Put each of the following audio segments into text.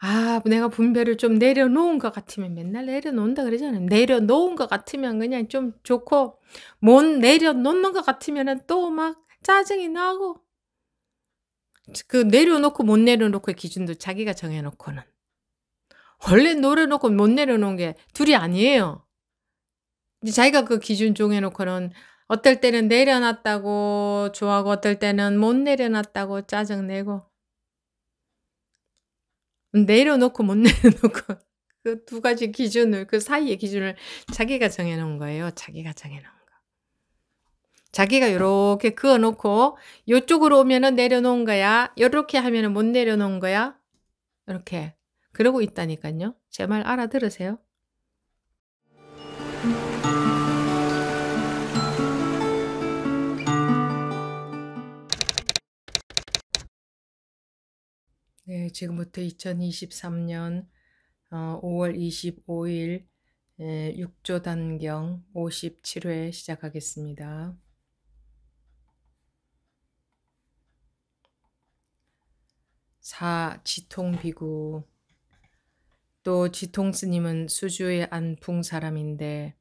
아, 내가 분배를 좀 내려놓은 것 같으면 맨날 내려놓는다 그러잖아요. 내려놓은 것 같으면 그냥 좀 좋고, 못 내려놓는 것 같으면 또 막 짜증이 나고, 그 내려놓고 못 내려놓고의 기준도 자기가 정해놓고는. 원래 노려놓고못 내려놓은 게 둘이 아니에요. 자기가 그 기준 정해놓고는 어떨 때는 내려놨다고 좋아하고 어떨 때는 못 내려놨다고 짜증내고 내려놓고 못 내려놓고 그 두 가지 기준을 그 사이의 기준을 자기가 정해놓은 거예요. 자기가 정해놓은 거. 자기가 요렇게 그어놓고 요쪽으로 오면은 내려놓은 거야. 요렇게 하면은 못 내려놓은 거야. 이렇게 그러고 있다니까요. 제 말 알아들으세요. 네, 지금부터 2023년 5월 25일 6조 단경 57회 시작하겠습니다. 4. 지통비구 또 지통스님은 수주에 안풍 사람인데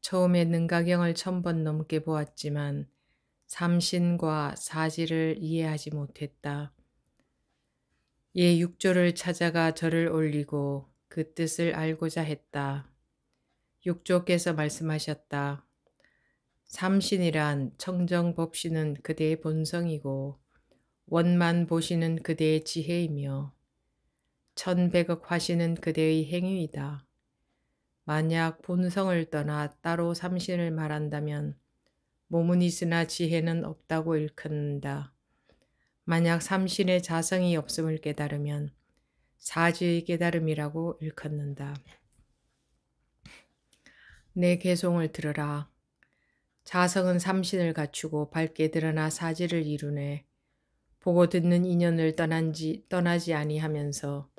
처음에 능가경을 천번 넘게 보았지만 삼신과 사지를 이해하지 못했다. 예 육조를 찾아가 절을 올리고 그 뜻을 알고자 했다. 육조께서 말씀하셨다. 삼신이란 청정법신은 그대의 본성이고 원만 보시는 그대의 지혜이며 천백억 화신은 그대의 행위이다. 만약 본성을 떠나 따로 삼신을 말한다면 몸은 있으나 지혜는 없다고 일컫는다. 만약 삼신의 자성이 없음을 깨달으면 사지의 깨달음이라고 일컫는다. 내 개송을 들으라. 자성은 삼신을 갖추고 밝게 드러나 사지를 이루네. 보고 듣는 인연을 떠난지, 떠나지 아니하면서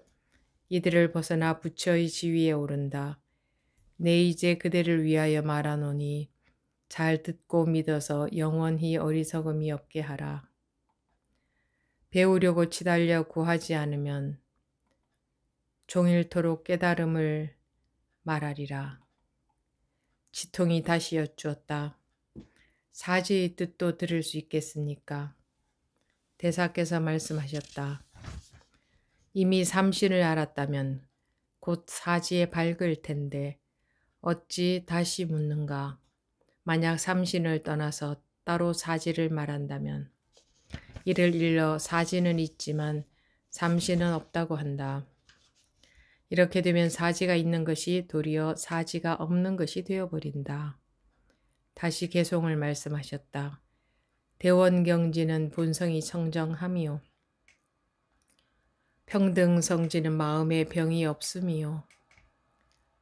이들을 벗어나 부처의 지위에 오른다. 내 이제 그대를 위하여 말하노니 잘 듣고 믿어서 영원히 어리석음이 없게 하라. 배우려고 치달려 구하지 않으면 종일토록 깨달음을 말하리라. 지통이 다시 여쭈었다. 사지의 뜻도 들을 수 있겠습니까? 대사께서 말씀하셨다. 이미 삼신을 알았다면 곧 사지에 밝을 텐데 어찌 다시 묻는가? 만약 삼신을 떠나서 따로 사지를 말한다면 이를 일러 사지는 있지만 삼시는 없다고 한다. 이렇게 되면 사지가 있는 것이 도리어 사지가 없는 것이 되어버린다. 다시 개송을 말씀하셨다. 대원경지는 본성이 청정함이요. 평등성지는 마음에 병이 없음이요.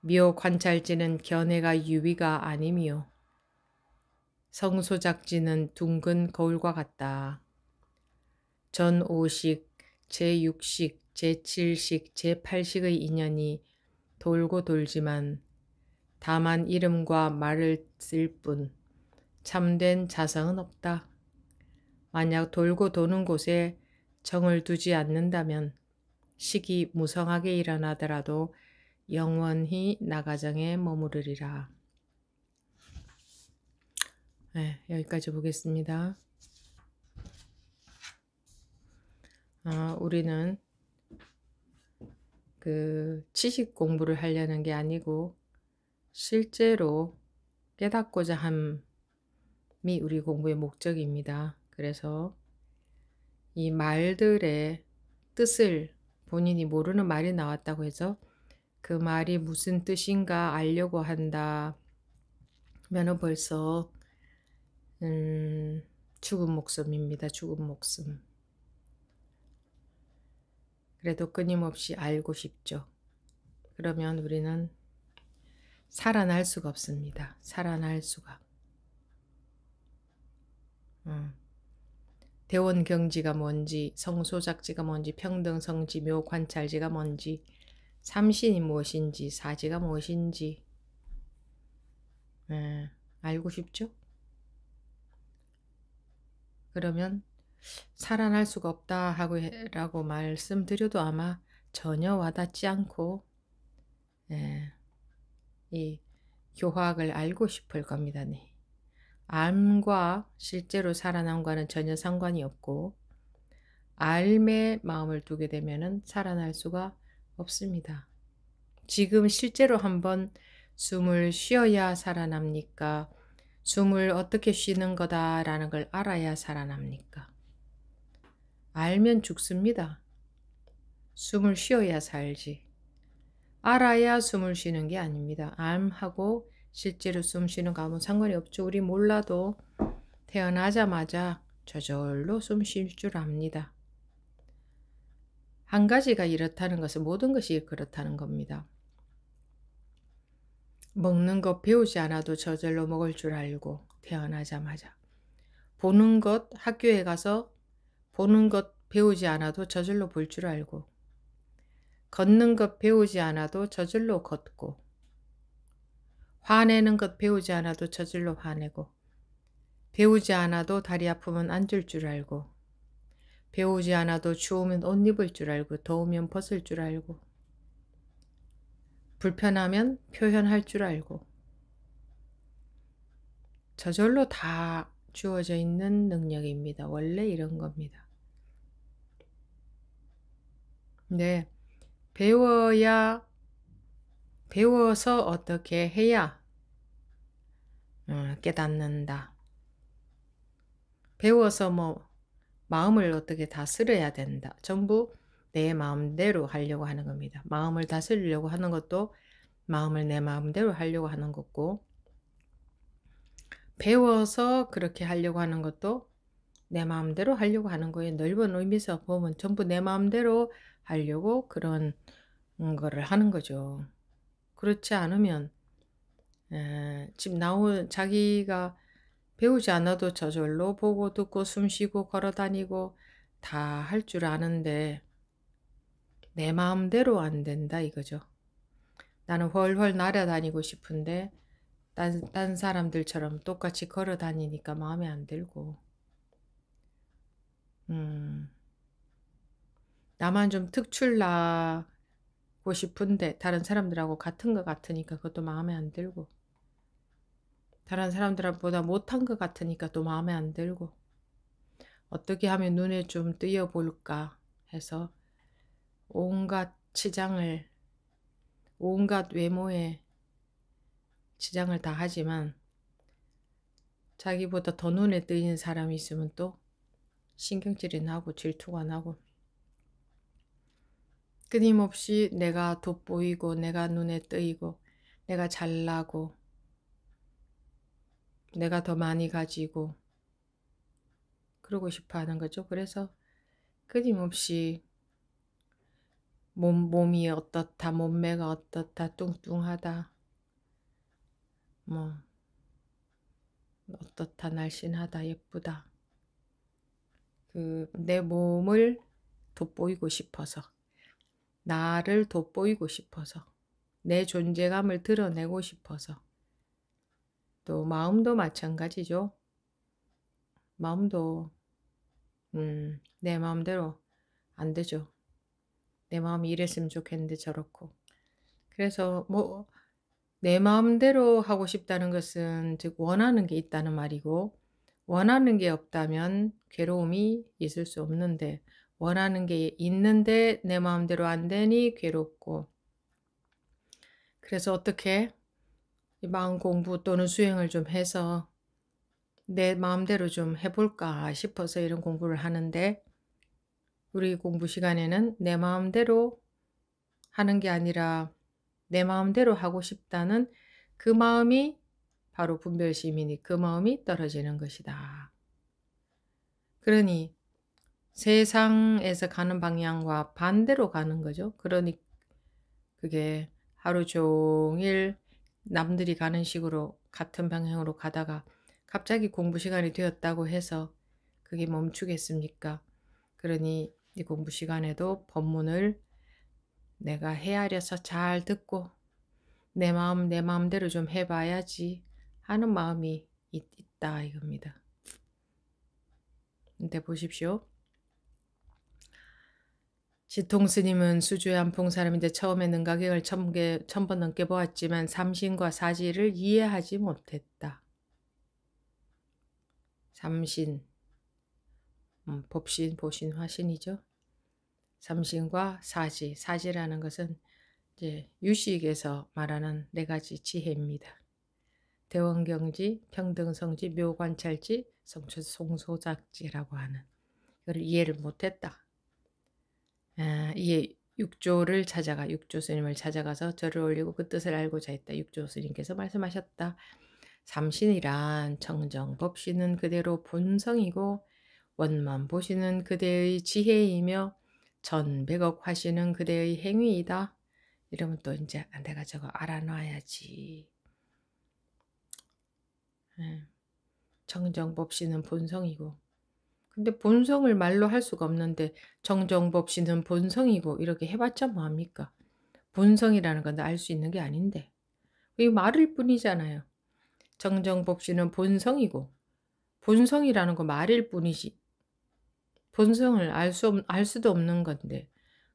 미호 관찰지는 견해가 유비가 아니미요. 성소작지는 둥근 거울과 같다. 전오식 제6식, 제7식, 제8식의 인연이 돌고 돌지만 다만 이름과 말을 쓸 뿐 참된 자성은 없다. 만약 돌고 도는 곳에 정을 두지 않는다면 식이 무성하게 일어나더라도 영원히 나가정에 머무르리라. 네, 여기까지 보겠습니다. 어, 우리는 그 지식 공부를 하려는 게 아니고 실제로 깨닫고자 함이 우리 공부의 목적입니다. 그래서 이 말들의 뜻을 본인이 모르는 말이 나왔다고 해서 그 말이 무슨 뜻인가 알려고 한다. 면은 벌써 음, 죽은 목숨입니다. 죽은 목숨. 그래도 끊임없이 알고 싶죠. 그러면 우리는 살아날 수가 없습니다. 살아날 수가. 음. 대원 경지가 뭔지, 성소작지가 뭔지, 평등성지, 묘관찰지가 뭔지, 삼신이 무엇인지, 사지가 무엇인지, 음. 알고 싶죠? 그러면 살아날 수가 없다 하고 라고 말씀드려도 아마 전혀 와닿지 않고 예, 이교학을 알고 싶을 겁니다. 네. 암과 실제로 살아남과는 전혀 상관이 없고 알매 마음을 두게 되면 살아날 수가 없습니다. 지금 실제로 한번 숨을 쉬어야 살아납니까? 숨을 어떻게 쉬는 거다라는 걸 알아야 살아납니까? 알면 죽습니다. 숨을 쉬어야 살지. 알아야 숨을 쉬는 게 아닙니다. 암하고 실제로 숨 쉬는 거 아무 상관이 없죠. 우리 몰라도 태어나자마자 저절로 숨 쉴 줄 압니다. 한 가지가 이렇다는 것은 모든 것이 그렇다는 겁니다. 먹는 것 배우지 않아도 저절로 먹을 줄 알고 태어나자마자 보는 것 학교에 가서 보는 것 배우지 않아도 저절로 볼 줄 알고 걷는 것 배우지 않아도 저절로 걷고 화내는 것 배우지 않아도 저절로 화내고 배우지 않아도 다리 아프면 앉을 줄 알고 배우지 않아도 추우면 옷 입을 줄 알고 더우면 벗을 줄 알고 불편하면 표현할 줄 알고 저절로 다 주어져 있는 능력입니다. 원래 이런 겁니다. 네. 배워야, 배워서 어떻게 해야 어, 깨닫는다. 배워서 뭐, 마음을 어떻게 다스려야 된다. 전부 내 마음대로 하려고 하는 겁니다. 마음을 다스리려고 하는 것도 마음을 내 마음대로 하려고 하는 거고, 배워서 그렇게 하려고 하는 것도 내 마음대로 하려고 하는 거에 넓은 의미에서 보면 전부 내 마음대로 하려고 그런 거를 하는 거죠. 그렇지 않으면 에, 지금 나온 자기가 배우지 않아도 저절로 보고 듣고 숨쉬고 걸어다니고 다 할 줄 아는데 내 마음대로 안 된다 이거죠. 나는 훨훨 날아다니고 싶은데 딴, 딴 사람들처럼 똑같이 걸어다니니까 마음에 안 들고 음, 나만 좀 특출나고 싶은데 다른 사람들하고 같은 것 같으니까 그것도 마음에 안 들고 다른 사람들보다 못한 것 같으니까 또 마음에 안 들고 어떻게 하면 눈에 좀 띄어 볼까 해서 온갖 치장을 온갖 외모에 치장을 다 하지만 자기보다 더 눈에 띄는 사람이 있으면 또 신경질이 나고 질투가 나고 끊임없이 내가 돋보이고 내가 눈에 뜨이고 내가 잘나고 내가 더 많이 가지고 그러고 싶어 하는 거죠. 그래서 끊임없이 몸, 몸이 어떻다, 몸매가 어떻다, 뚱뚱하다, 뭐, 어떻다, 날씬하다, 예쁘다. 그, 내 몸을 돋보이고 싶어서. 나를 돋보이고 싶어서, 내 존재감을 드러내고 싶어서. 또 마음도 마찬가지죠. 마음도 음, 내 마음대로 안 되죠. 내 마음이 이랬으면 좋겠는데 저렇고. 그래서 뭐 내 마음대로 하고 싶다는 것은 즉 원하는 게 있다는 말이고 원하는 게 없다면 괴로움이 있을 수 없는데 원하는 게 있는데 내 마음대로 안 되니 괴롭고. 그래서 어떻게 마음 공부 또는 수행을 좀 해서 내 마음대로 좀 해볼까 싶어서 이런 공부를 하는데 우리 공부 시간에는 내 마음대로 하는 게 아니라 내 마음대로 하고 싶다는 그 마음이 바로 분별심이니 그 마음이 떨어지는 것이다. 그러니 세상에서 가는 방향과 반대로 가는 거죠. 그러니 그게 하루 종일 남들이 가는 식으로 같은 방향으로 가다가 갑자기 공부 시간이 되었다고 해서 그게 멈추겠습니까? 그러니 이 공부 시간에도 법문을 내가 헤아려서 잘 듣고 내 마음 내 마음대로 좀 해봐야지 하는 마음이 있, 다 이겁니다. 근데 보십시오. 지통스님은 수주의 한풍 사람인데 처음에 능가경을 천번 넘게 보았지만 삼신과 사지를 이해하지 못했다. 삼신, 음, 법신, 보신, 화신이죠. 삼신과 사지, 사지라는 것은 이제 유식에서 말하는 네 가지 지혜입니다. 대원경지, 평등성지, 묘관찰지, 성초송소작지라고 하는 이걸 이해를 못했다. 아, 예, 이에 육조를 찾아가 육조 스님을 찾아가서 절을 올리고 그 뜻을 알고자 했다. 육조 스님께서 말씀하셨다. 삼신이란 청정법신은 그대로 본성이고 원만보시는 그대의 지혜이며 전백억 화시는 그대의 행위이다. 이러면 또 이제 아, 내가 저거 알아놔야지. 예. 청정법신은 본성이고 근데 본성을 말로 할 수가 없는데 정정법신은 본성이고 이렇게 해봤자 뭐합니까? 본성이라는 건 알 수 있는 게 아닌데 이 말일 뿐이잖아요. 정정법신은 본성이고 본성이라는 거 말일 뿐이지 본성을 알, 수, 알 수도 없는 건데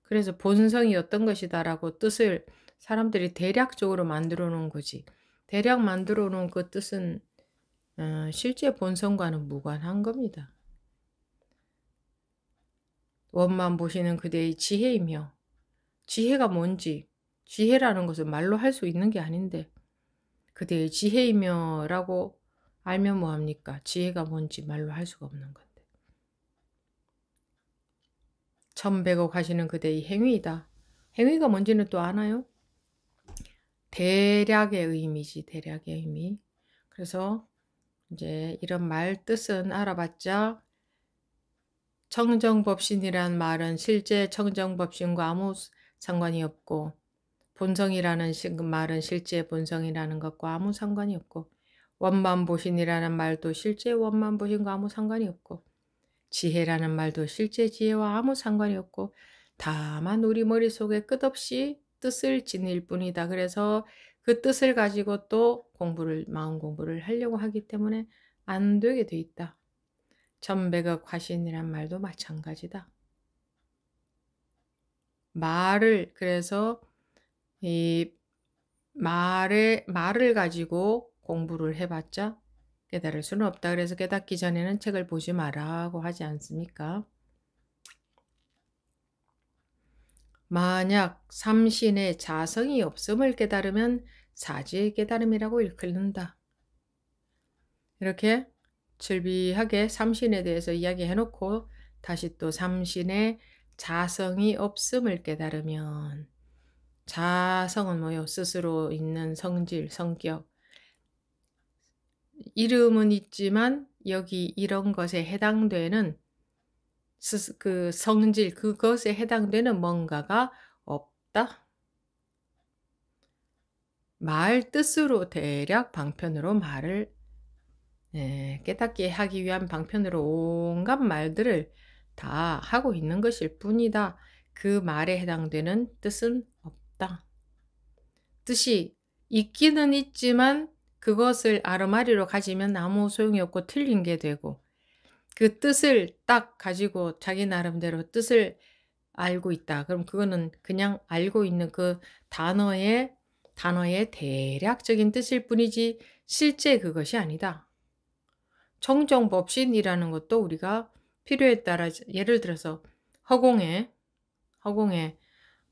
그래서 본성이 어떤 것이다라고 뜻을 사람들이 대략적으로 만들어 놓은 거지 대략 만들어 놓은 그 뜻은 어, 실제 본성과는 무관한 겁니다. 원만 보시는 그대의 지혜이며 지혜가 뭔지 지혜라는 것을 말로 할 수 있는 게 아닌데 그대의 지혜이며라고 알면 뭐합니까? 지혜가 뭔지 말로 할 수가 없는 건데. 1100억 하시는 그대의 행위이다. 행위가 뭔지는 또 아나요? 대략의 의미지, 대략의 의미. 그래서 이제 이런 말 뜻은 알아봤자 청정법신이란 말은 실제 청정법신과 아무 상관이 없고 본성이라는 말은 실제 본성이라는 것과 아무 상관이 없고 원만보신이라는 말도 실제 원만보신과 아무 상관이 없고 지혜라는 말도 실제 지혜와 아무 상관이 없고 다만 우리 머릿속에 끝없이 뜻을 지닐 뿐이다. 그래서 그 뜻을 가지고 또 공부를 마음 공부를 하려고 하기 때문에 안 되게 돼 있다. 전배가 과신이란 말도 마찬가지다. 말을 그래서 이 말에 말을 가지고 공부를 해봤자 깨달을 수는 없다. 그래서 깨닫기 전에는 책을 보지 마라고 하지 않습니까? 만약 삼신의 자성이 없음을 깨달으면 사지의 깨달음이라고 일컫는다. 이렇게 즐비하게 삼신에 대해서 이야기해놓고 다시 또 삼신의 자성이 없음을 깨달으면 자성은 뭐요? 스스로 있는 성질, 성격. 이름은 있지만 여기 이런 것에 해당되는 그 성질, 그것에 해당되는 뭔가가 없다. 말 뜻으로 대략 방편으로 말을 예, 깨닫게 하기 위한 방편으로 온갖 말들을 다 하고 있는 것일 뿐이다. 그 말에 해당되는 뜻은 없다. 뜻이 있기는 있지만 그것을 아르마리로 가지면 아무 소용이 없고 틀린 게 되고 그 뜻을 딱 가지고 자기 나름대로 뜻을 알고 있다. 그럼 그거는 그냥 알고 있는 그 단어의 단어의 대략적인 뜻일 뿐이지 실제 그것이 아니다. 청정법신이라는 것도 우리가 필요에 따라 예를 들어서 허공에 허공에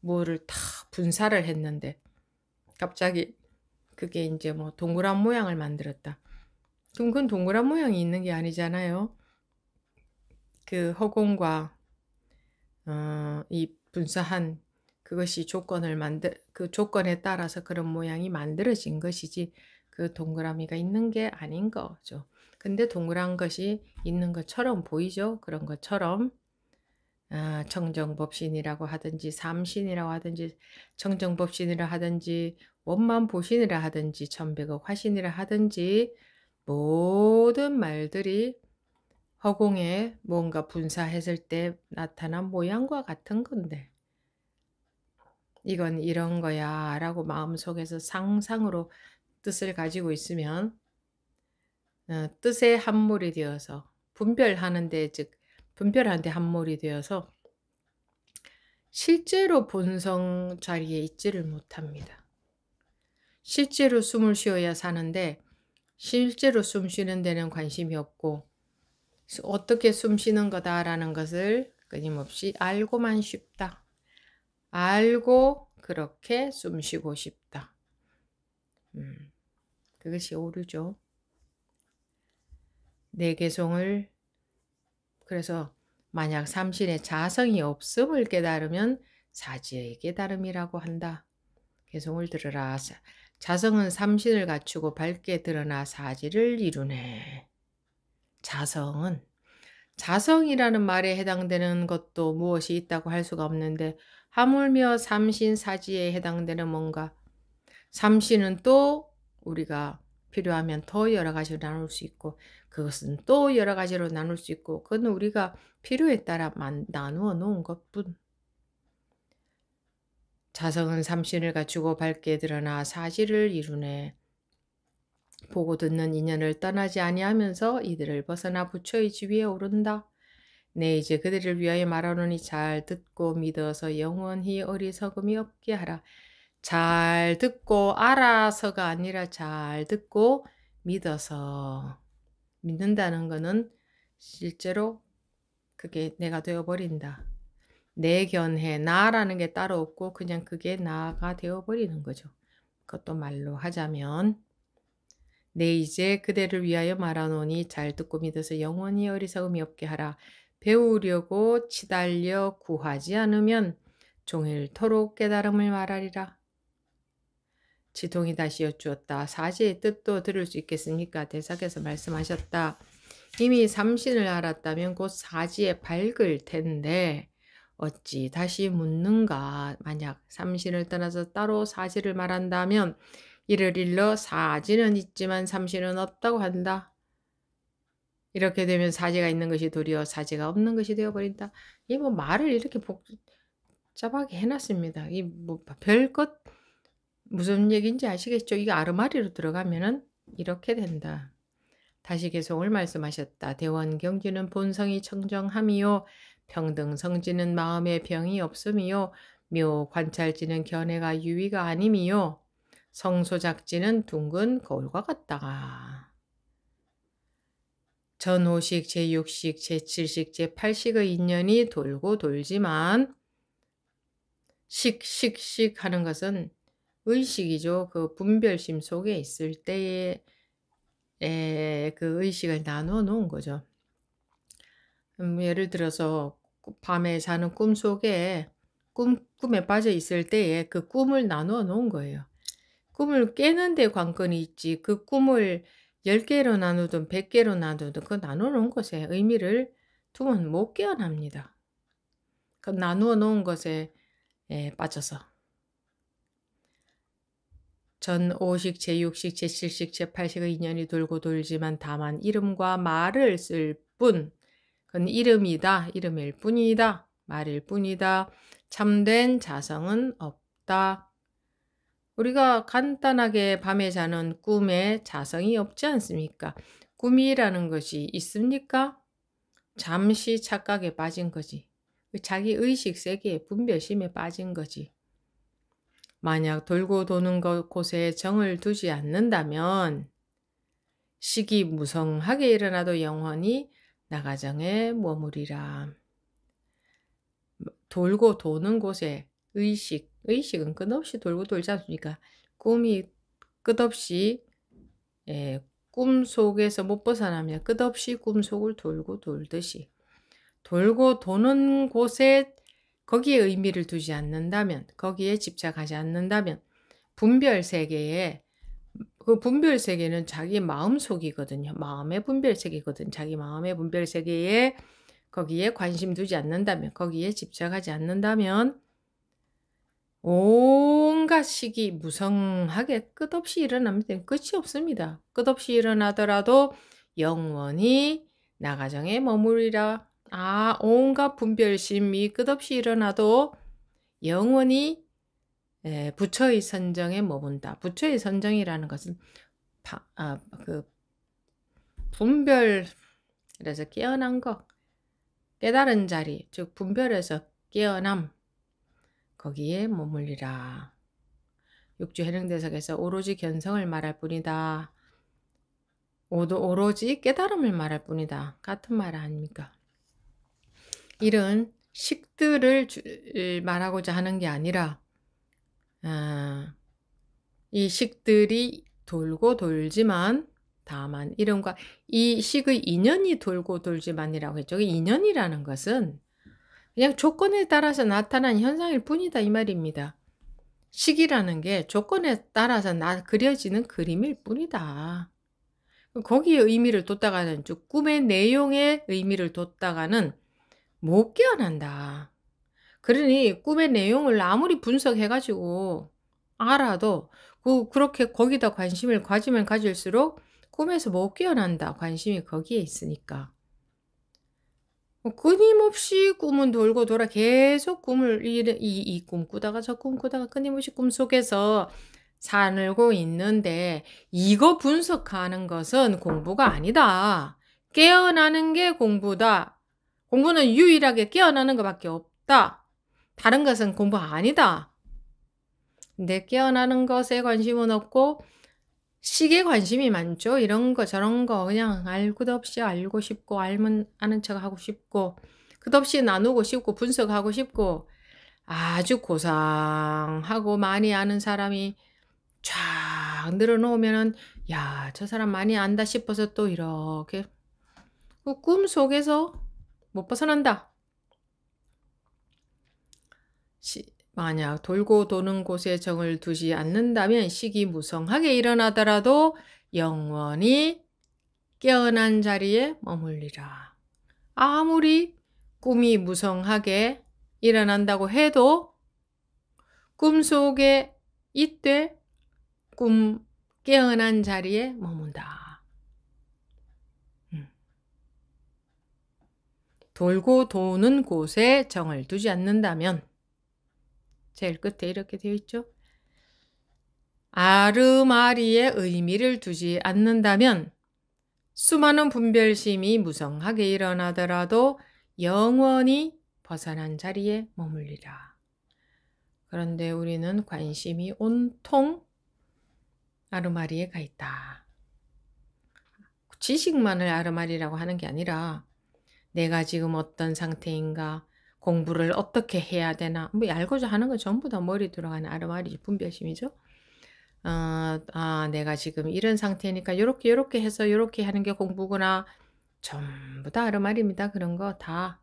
뭐를 다 분사를 했는데 갑자기 그게 이제 뭐 동그란 모양을 만들었다. 그럼 그건 동그란 모양이 있는 게 아니잖아요. 그 허공과 어, 이 분사한 그것이 조건을 만들 그 조건에 따라서 그런 모양이 만들어진 것이지 그 동그라미가 있는 게 아닌 거죠. 근데 동그란 것이 있는 것처럼 보이죠? 그런 것처럼 아, 청정법신이라고 하든지 삼신이라고 하든지 청정법신이라 하든지 원만보신이라 하든지 천백억 화신이라 하든지 모든 말들이 허공에 뭔가 분사했을 때 나타난 모양과 같은 건데 이건 이런 거야 라고 마음속에서 상상으로 뜻을 가지고 있으면 어, 뜻의 한몰이 되어서 분별하는데 즉 분별하는데 한몰이 되어서 실제로 본성 자리에 있지를 못합니다. 실제로 숨을 쉬어야 사는데 실제로 숨 쉬는 데는 관심이 없고 어떻게 숨 쉬는 거다라는 것을 끊임없이 알고만 싶다. 알고 그렇게 숨 쉬고 싶다. 음, 그것이 오류죠. 내개성을 네 그래서 만약 삼신의 자성이 없음을 깨달으면 사지의 깨달음이라고 한다. 개성을 들으라. 자성은 삼신을 갖추고 밝게 드러나 사지를 이루네. 자성은 자성이라는 말에 해당되는 것도 무엇이 있다고 할 수가 없는데 하물며 삼신 사지에 해당되는 뭔가 삼신은 또 우리가 필요하면 더 여러 가지로 나눌 수 있고 그것은 또 여러 가지로 나눌 수 있고 그건 우리가 필요에 따라 나누어 놓은 것뿐. 자성은 삼신을 갖추고 밝게 드러나 사실을 이루네. 보고 듣는 인연을 떠나지 아니하면서 이들을 벗어나 부처의 지위에 오른다. 내 네, 이제 그들을 위하여 말하노니 잘 듣고 믿어서 영원히 어리석음이 없게 하라. 잘 듣고 알아서가 아니라 잘 듣고 믿어서 믿는다는 것은 실제로 그게 내가 되어버린다. 내 견해, 나라는 게 따로 없고 그냥 그게 나가 되어버리는 거죠. 그것도 말로 하자면 내 이제 그대를 위하여 말하노니 잘 듣고 믿어서 영원히 어리석음이 없게 하라. 배우려고 치달려 구하지 않으면 종일토록 깨달음을 말하리라. 지통이 다시 여쭈었다. 사지의 뜻도 들을 수 있겠습니까? 대사께서 말씀하셨다. 이미 삼신을 알았다면 곧 사지에 밝을 텐데 어찌 다시 묻는가? 만약 삼신을 떠나서 따로 사지를 말한다면 이를 일러 사지는 있지만 삼신은 없다고 한다. 이렇게 되면 사지가 있는 것이 도리어 사지가 없는 것이 되어버린다. 이 뭐 말을 이렇게 복잡하게 해놨습니다. 이 뭐 별것 무슨 얘기인지 아시겠죠? 이게 아르마리로 들어가면은 이렇게 된다. 다시 계속을 말씀하셨다. 대원 경지는 본성이 청정함이요. 평등 성지는 마음의 병이 없음이요. 묘 관찰지는 견해가 유의가 아님이요. 성소작지는 둥근 거울과 같다가. 전호식, 제6식, 제7식, 제8식의 인연이 돌고 돌지만 식식식 하는 것은 의식이죠. 그 분별심 속에 있을 때의 에, 그 의식을 나누어 놓은 거죠. 음, 예를 들어서 밤에 자는 꿈 속에 꿈, 꿈에 빠져 있을 때에 그 꿈을 나누어 놓은 거예요. 꿈을 깨는 데 관건이 있지 그 꿈을 10개로 나누든 100개로 나누든 그 나누어 놓은 것에 의미를 두면 못 깨어납니다. 그 나누어 놓은 것에 에, 빠져서 전 5식, 제6식, 제7식, 제8식의 인연이 돌고 돌지만 다만 이름과 말을 쓸 뿐. 그건 이름이다. 이름일 뿐이다. 말일 뿐이다. 참된 자성은 없다. 우리가 간단하게 밤에 자는 꿈에 자성이 없지 않습니까? 꿈이라는 것이 있습니까? 잠시 착각에 빠진 거지. 자기 의식 세계에 분별심에 빠진 거지. 만약 돌고 도는 것 곳에 정을 두지 않는다면 시기무성하게 일어나도 영원히 나가정에 머무리라. 돌고 도는 곳에 의식, 의식은 끝없이 돌고 돌지 않습니까? 꿈이 끝없이 예, 꿈 속에서 못 벗어나면 끝없이 꿈 속을 돌고 돌듯이 돌고 도는 곳에 거기에 의미를 두지 않는다면, 거기에 집착하지 않는다면, 분별 세계에, 그 분별 세계는 자기 마음 속이거든요. 마음의 분별 세계거든. 자기 마음의 분별 세계에 거기에 관심 두지 않는다면, 거기에 집착하지 않는다면, 온갖 식이 무성하게 끝없이 일어나면 끝이 없습니다. 끝없이 일어나더라도 영원히 나가정에 머무리라. 아, 온갖 분별심이 끝없이 일어나도 영원히 에, 부처의 선정에 머문다. 부처의 선정이라는 것은 바, 아, 그 분별 그래서 깨어난 것, 깨달은 자리, 즉 분별에서 깨어남 거기에 머물리라. 육주 해령대석에서 오로지 견성을 말할 뿐이다. 오도 오로지 깨달음을 말할 뿐이다. 같은 말 아닙니까? 이런 식들을 주, 말하고자 하는 게 아니라 아, 이 식들이 돌고 돌지만 다만 이름과 이 식의 인연이 돌고 돌지만이라고 했죠. 인연이라는 것은 그냥 조건에 따라서 나타난 현상일 뿐이다 이 말입니다. 식이라는 게 조건에 따라서 나 그려지는 그림일 뿐이다. 거기에 의미를 뒀다가는 꿈의 내용에 의미를 뒀다가는 못 깨어난다. 그러니 꿈의 내용을 아무리 분석해가지고 알아도 그, 그렇게 거기다 관심을 가지면 가질수록 꿈에서 못 깨어난다. 관심이 거기에 있으니까. 뭐 끊임없이 꿈은 돌고 돌아 계속 꿈을 이, 이, 이 꿈꾸다가 저 꿈꾸다가 끊임없이 꿈 속에서 사늘고 있는데 이거 분석하는 것은 공부가 아니다. 깨어나는 게 공부다. 공부는 유일하게 깨어나는 것밖에 없다. 다른 것은 공부 아니다. 내 깨어나는 것에 관심은 없고 시계 관심이 많죠. 이런 거 저런 거 그냥 알고도 없이 알고 싶고 알면 아는 척 하고 싶고 끝없이 나누고 싶고 분석하고 싶고 아주 고상하고 많이 아는 사람이 쫙늘어놓으면야 저 사람 많이 안다 싶어서 또 이렇게 그 꿈 속에서 못 벗어난다. 시, 만약 돌고 도는 곳에 정을 두지 않는다면 시기무성하게 일어나더라도 영원히 깨어난 자리에 머물리라. 아무리 꿈이 무성하게 일어난다고 해도 꿈속에 있되 꿈 깨어난 자리에 머문다. 돌고 도는 곳에 정을 두지 않는다면 제일 끝에 이렇게 되어 있죠. 아르마리의 의미를 두지 않는다면 수많은 분별심이 무성하게 일어나더라도 영원히 벗어난 자리에 머물리라. 그런데 우리는 관심이 온통 아르마리에 가 있다. 지식만을 아르마리라고 하는 게 아니라 내가 지금 어떤 상태인가, 공부를 어떻게 해야 되나, 뭐 알고자 하는 건 전부 다 머리 들어가는 아르마리지 분별심이죠. 어, 아, 내가 지금 이런 상태니까 요렇게 요렇게 해서 요렇게 하는 게 공부구나. 전부 다 아르마리입니다. 그런 거 다.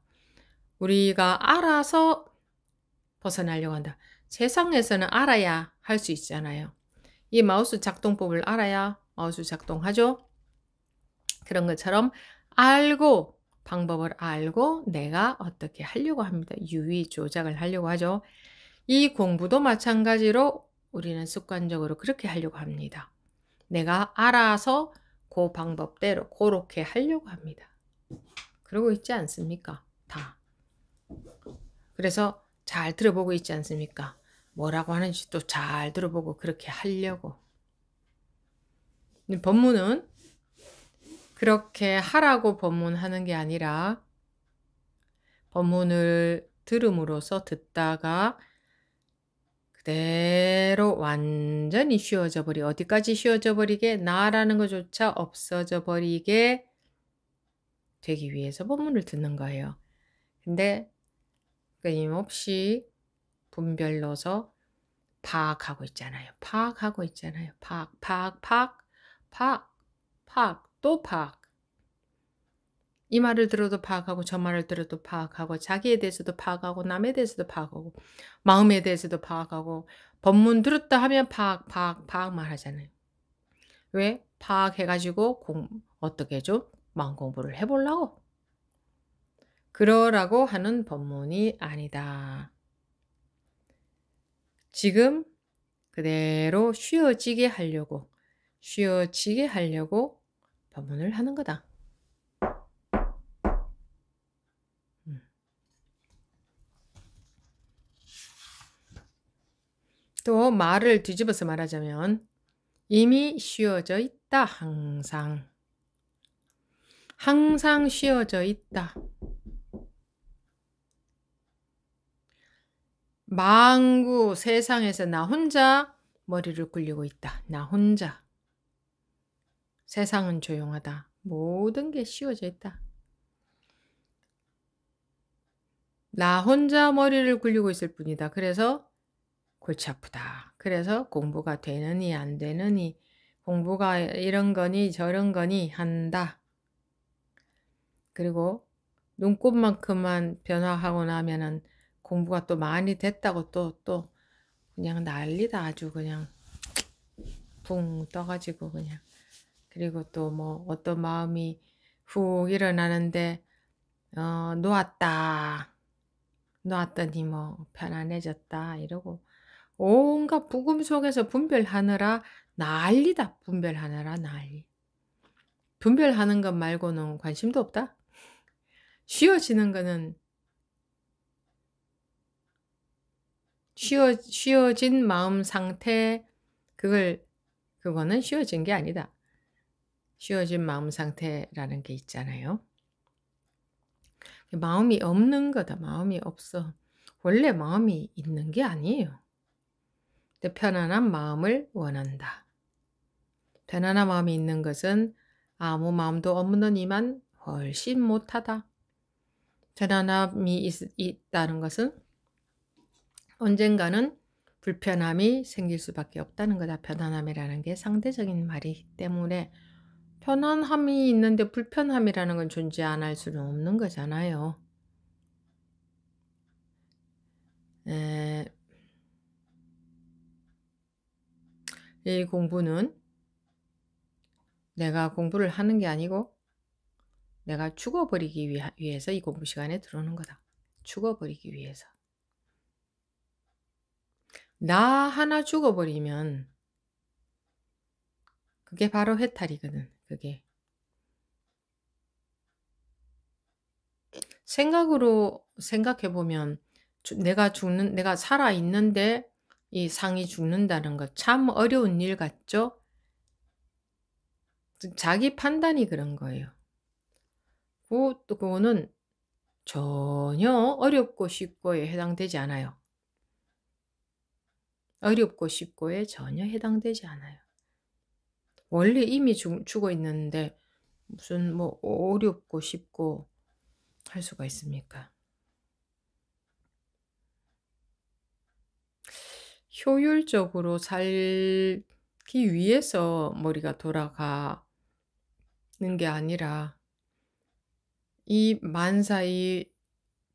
우리가 알아서 벗어나려고 한다. 세상에서는 알아야 할 수 있잖아요. 이 마우스 작동법을 알아야 마우스 작동하죠. 그런 것처럼 알고 방법을 알고 내가 어떻게 하려고 합니다. 유의 조작을 하려고 하죠. 이 공부도 마찬가지로 우리는 습관적으로 그렇게 하려고 합니다. 내가 알아서 그 방법대로 그렇게 하려고 합니다. 그러고 있지 않습니까? 다. 그래서 잘 들어보고 있지 않습니까? 뭐라고 하는지 또 잘 들어보고 그렇게 하려고. 법문은 그렇게 하라고 법문하는 게 아니라 법문을 들음으로써 듣다가 그대로 완전히 쉬워져 버리 어디까지 쉬워져 버리게 나라는 것조차 없어져 버리게 되기 위해서 법문을 듣는 거예요. 근데 끊임없이 분별 로서 파악하고 있잖아요. 파악하고 있잖아요. 파악, 파악, 파악, 파악, 파악. 또 파악. 이 말을 들어도 파악하고 저 말을 들어도 파악하고 자기에 대해서도 파악하고 남에 대해서도 파악하고 마음에 대해서도 파악하고 법문 들었다 하면 파악 파악 파악 말하잖아요. 왜? 파악해가지고 공, 어떻게 좀 마음 공부를 해보려고. 그러라고 하는 법문이 아니다. 지금 그대로 쉬어지게 하려고, 쉬어지게 하려고 변문을 하는 거다. 음. 또 말을 뒤집어서 말하자면 이미 쉬어져 있다 항상 항상 쉬어져 있다 망구 세상에서 나 혼자 머리를 굴리고 있다 나 혼자 세상은 조용하다. 모든 게쉬워져 있다. 나 혼자 머리를 굴리고 있을 뿐이다. 그래서 골치 아프다. 그래서 공부가 되느니 안 되느니 공부가 이런 거니 저런 거니 한다. 그리고 눈곱만큼만 변화하고 나면은 공부가 또 많이 됐다고 또또 또 그냥 난리다 아주 그냥 붕 떠가지고 그냥 그리고 또 뭐 어떤 마음이 훅 일어나는데 어, 놓았다. 놓았더니 뭐 편안해졌다 이러고 온갖 부금 속에서 분별하느라 난리다. 분별하느라 난리. 분별하는 것 말고는 관심도 없다. 쉬어지는 거는 쉬어, 쉬어진 마음 상태, 그걸, 그거는 쉬어진 게 아니다. 쉬워진 마음 상태라는 게 있잖아요. 마음이 없는 거다. 마음이 없어. 원래 마음이 있는 게 아니에요. 근데 편안한 마음을 원한다. 편안한 마음이 있는 것은 아무 마음도 없는 이만 훨씬 못하다. 편안함이 있, 있다는 것은 언젠가는 불편함이 생길 수밖에 없다는 거다. 편안함이라는 게 상대적인 말이기 때문에 편안함이 있는데 불편함이라는 건 존재 안 할 수는 없는 거잖아요. 에, 이 공부는 내가 공부를 하는 게 아니고 내가 죽어버리기 위하, 위해서 이 공부 시간에 들어오는 거다. 죽어버리기 위해서. 나 하나 죽어버리면 그게 바로 해탈이거든. 그게. 생각으로 생각해 보면 내가 죽는 내가 살아 있는데 이 상이 죽는다는 것 참 어려운 일 같죠? 자기 판단이 그런 거예요. 그, 그거는 전혀 어렵고 쉽고에 해당되지 않아요. 어렵고 쉽고에 전혀 해당되지 않아요. 원래 이미 죽, 죽어 있는데 무슨 뭐 어렵고 쉽고 할 수가 있습니까? 효율적으로 살기 위해서 머리가 돌아가는 게 아니라 이 만사의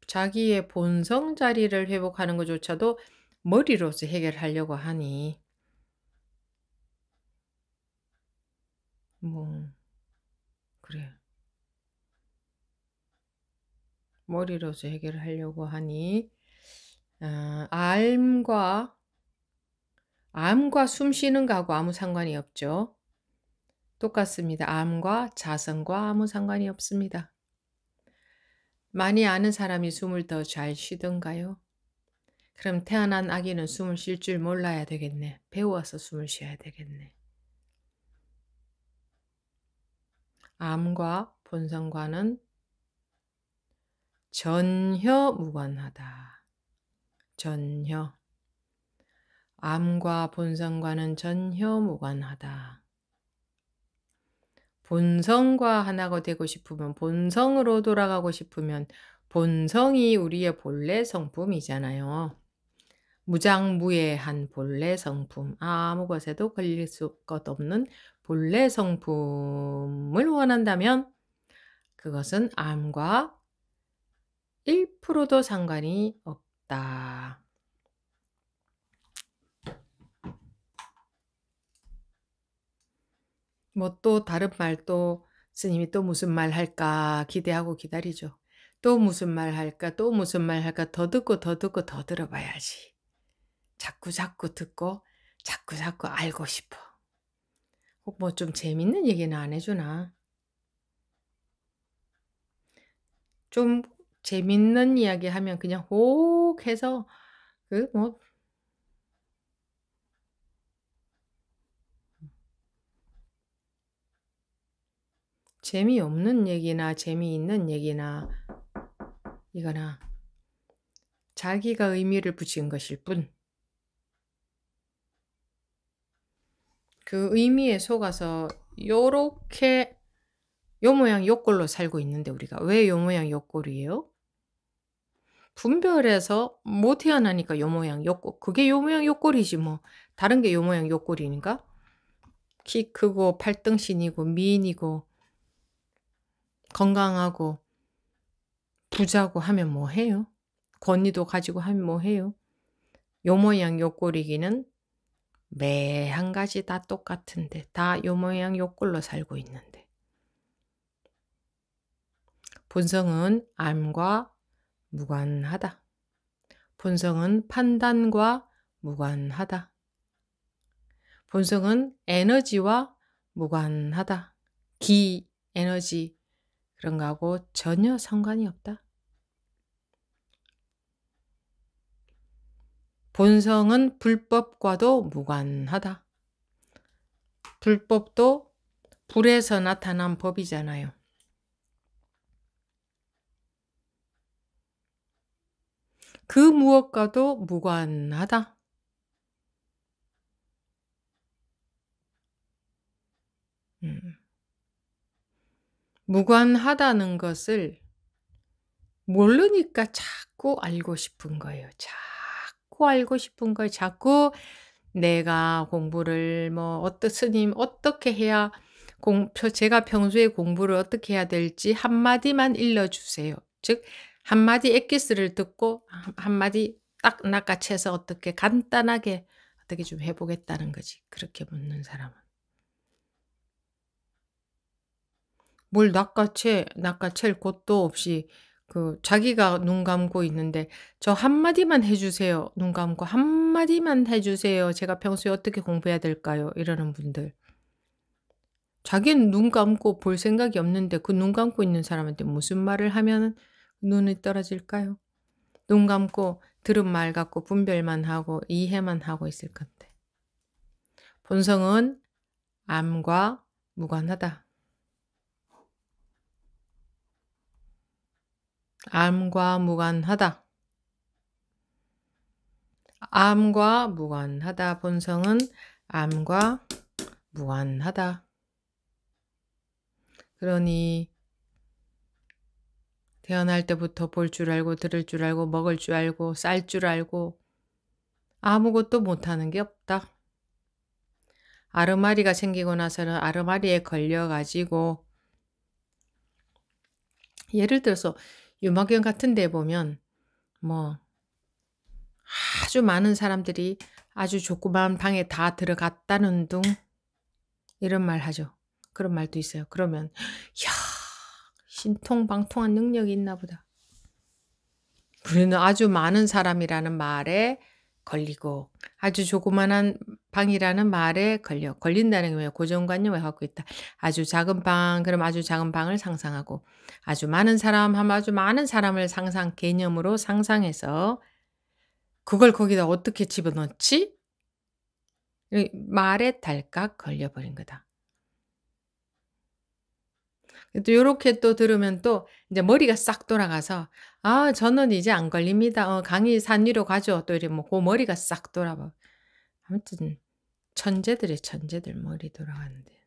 자기의 본성 자리를 회복하는 것조차도 머리로서 해결하려고 하니 뭐, 그래. 머리로서 해결을 하려고 하니, 아, 암과, 암과 숨 쉬는 거하고 아무 상관이 없죠. 똑같습니다. 암과 자성과 아무 상관이 없습니다. 많이 아는 사람이 숨을 더 잘 쉬던가요? 그럼 태어난 아기는 숨을 쉴 줄 몰라야 되겠네. 배워서 숨을 쉬어야 되겠네. 암과 본성과는 전혀 무관하다. 전혀. 암과 본성과는 전혀 무관하다. 본성과 하나가 되고 싶으면, 본성으로 돌아가고 싶으면, 본성이 우리의 본래 성품이잖아요. 무장무예한 본래 성품, 아무것에도 걸릴 수 것 없는 본래 성품을 원한다면 그것은 암과 1%도 상관이 없다. 뭐 또 다른 말 또 스님이 또 무슨 말 할까 기대하고 기다리죠. 또 무슨 말 할까 또 무슨 말 할까 더 듣고 더 듣고 더 들어봐야지. 자꾸 자꾸 듣고 자꾸 자꾸 알고 싶어. 혹 뭐 좀 재밌는 얘기는 안 해주나? 좀 재밌는 이야기 하면 그냥 혹 해서 그뭐 재미없는 얘기나 재미있는 얘기나 이거나 자기가 의미를 붙인 것일 뿐그 의미에 속아서 요렇게 요 모양 요 꼴로 살고 있는데 우리가 왜 요 모양 요 꼴이에요? 분별해서 못 뭐 태어나니까 요 모양 요 꼴. 그게 요 모양 요 꼴이지 뭐. 다른 게 요 모양 요 꼴이니까. 키 크고 팔등신이고 미인이고 건강하고 부자고 하면 뭐 해요? 권위도 가지고 하면 뭐 해요? 요 모양 요 꼴이기는 매한 가지 다 똑같은데 다 요 모양 요 꼴로 살고 있는데 본성은 암과 무관하다. 본성은 판단과 무관하다. 본성은 에너지와 무관하다. 기, 에너지 그런 거하고 전혀 상관이 없다. 본성은 불법과도 무관하다. 불법도 불에서 나타난 법이잖아요. 그 무엇과도 무관하다. 음. 무관하다는 것을 모르니까 자꾸 알고 싶은 거예요. 자. 자꾸 알고 싶은 걸 자꾸 내가 공부를 뭐 어떠 스님 어떻게 해야 공 제가 평소에 공부를 어떻게 해야 될지 한 마디만 일러 주세요. 즉 한 마디 액기스를 듣고 한 마디 딱 낚아채서 어떻게 간단하게 어떻게 좀 해보겠다는 거지. 그렇게 묻는 사람은. 뭘 낚아채, 낚아챌 곳도 없이 그 자기가 눈 감고 있는데 저 한마디만 해주세요. 눈 감고 한마디만 해주세요. 제가 평소에 어떻게 공부해야 될까요? 이러는 분들. 자기는 눈 감고 볼 생각이 없는데 그 눈 감고 있는 사람한테 무슨 말을 하면 눈이 떨어질까요? 눈 감고 들은 말 갖고 분별만 하고 이해만 하고 있을 건데. 본성은 암과 무관하다. 암과 무관하다. 암과 무관하다. 본성은 암과 무관하다. 그러니 태어날 때부터 볼 줄 알고 들을 줄 알고 먹을 줄 알고 쌀 줄 알고 아무것도 못하는 게 없다. 아르마리가 생기고 나서는 아르마리에 걸려가지고 예를 들어서 유마경 같은 데 보면 뭐 아주 많은 사람들이 아주 조그만 방에 다 들어갔다는 둥 이런 말 하죠. 그런 말도 있어요. 그러면 야 신통방통한 능력이 있나 보다. 우리는 아주 많은 사람이라는 말에 걸리고 아주 조그만한 방이라는 말에 걸려 걸린다는 게 고정관념을 갖고 있다. 아주 작은 방 그럼 아주 작은 방을 상상하고 아주 많은 사람 하면 아주 많은 사람을 상상 개념으로 상상해서 그걸 거기다 어떻게 집어넣지? 말에 달깍 걸려버린 거다. 또 이렇게 또 들으면 또 이제 머리가 싹 돌아가서 아 저는 이제 안 걸립니다. 어, 강의 산 위로 가죠. 또 이래 뭐그 머리가 싹 돌아봐. 아무튼 천재들의 천재들 머리 돌아가는데.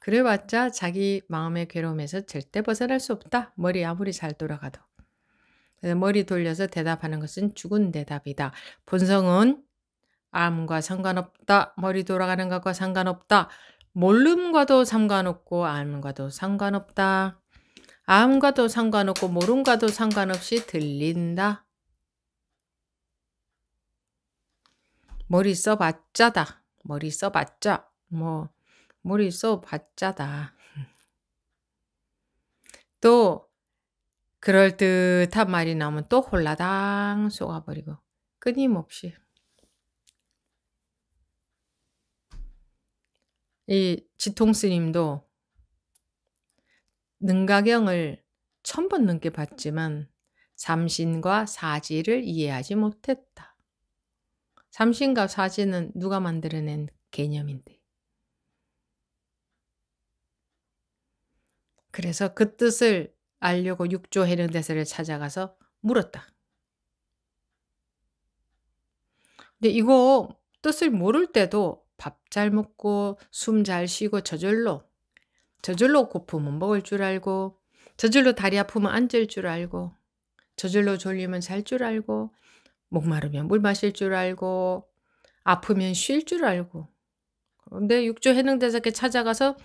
그래봤자 자기 마음의 괴로움에서 절대 벗어날 수 없다. 머리 아무리 잘 돌아가도. 머리 돌려서 대답하는 것은 죽은 대답이다. 본성은 암과 상관없다. 머리 돌아가는 것과 상관없다. 몰름과도 상관없고 암과도 상관없다. 암과도 상관없고 모름과도 상관없이 들린다. 머리 써봤자다. 머리 써봤자. 뭐 머리 써봤자다. 또 그럴듯한 말이 나오면 또 홀라당 쏘아버리고 끊임없이 이 지통스님도 능가경을 천번 넘게 봤지만 삼신과 사지를 이해하지 못했다. 삼신과 사지는 누가 만들어낸 개념인데. 그래서 그 뜻을 알려고 육조 해령대사를 찾아가서 물었다. 근데 이거 뜻을 모를 때도 밥잘 먹고 숨 잘 쉬고 저절로 저절로 고프면 먹을 줄 알고 저절로 다리 아프면 앉을 줄 알고 저절로 졸리면 잘 줄 알고 목마르면 물 마실 줄 알고 아프면 쉴 줄 알고 그런데 육조 해능대사께 찾아가서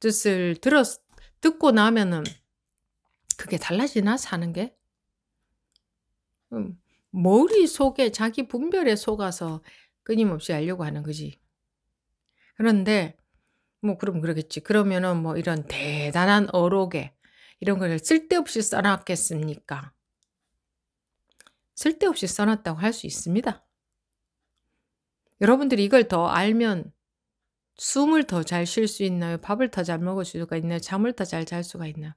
뜻을 들었 듣고 나면은 그게 달라지나 사는 게 음, 머리속에 자기 분별에 속아서 끊임없이 알려고 하는 거지 그런데 뭐 그럼 그러겠지. 그러면은 뭐 이런 대단한 어록에 이런 걸 쓸데없이 써놨겠습니까? 쓸데없이 써놨다고 할 수 있습니다. 여러분들이 이걸 더 알면 숨을 더 잘 쉴 수 있나요? 밥을 더 잘 먹을 수가 있나요? 잠을 더 잘 잘 수가 있나요?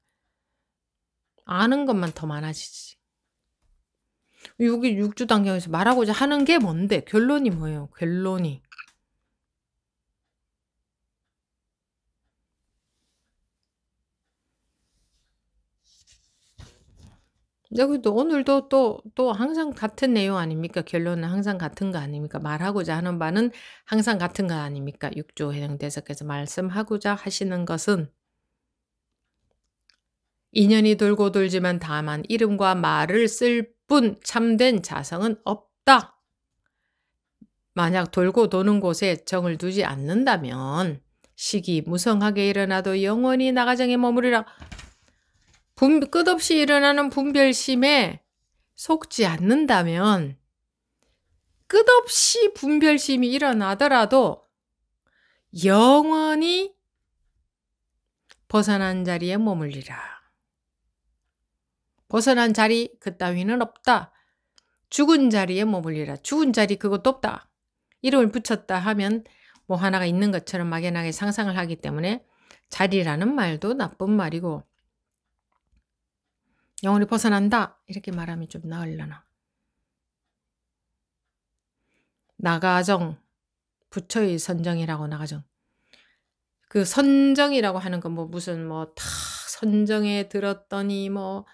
아는 것만 더 많아지지. 여기 육주 단계에서 말하고자 하는 게 뭔데? 결론이 뭐예요? 결론이. 근데 그래도 오늘도 또, 또 항상 같은 내용 아닙니까? 결론은 항상 같은 거 아닙니까? 말하고자 하는 바는 항상 같은 거 아닙니까? 육조 해령대사께서 말씀하고자 하시는 것은 인연이 돌고 돌지만 다만 이름과 말을 쓸 뿐 참된 자성은 없다. 만약 돌고 도는 곳에 정을 두지 않는다면 시기 무성하게 일어나도 영원히 나가정에 머무리라 분, 끝없이 일어나는 분별심에 속지 않는다면 끝없이 분별심이 일어나더라도 영원히 벗어난 자리에 머물리라. 벗어난 자리 그따위는 없다. 죽은 자리에 머물리라. 죽은 자리 그것도 없다. 이름을 붙였다 하면 뭐 하나가 있는 것처럼 막연하게 상상을 하기 때문에 자리라는 말도 나쁜 말이고 영혼이 벗어난다. 이렇게 말하면 좀 나으려나. 나가정, 부처의 선정이라고 나가정. 그 선정이라고 하는 건 뭐 무슨 뭐 다 선정에 들었더니 뭐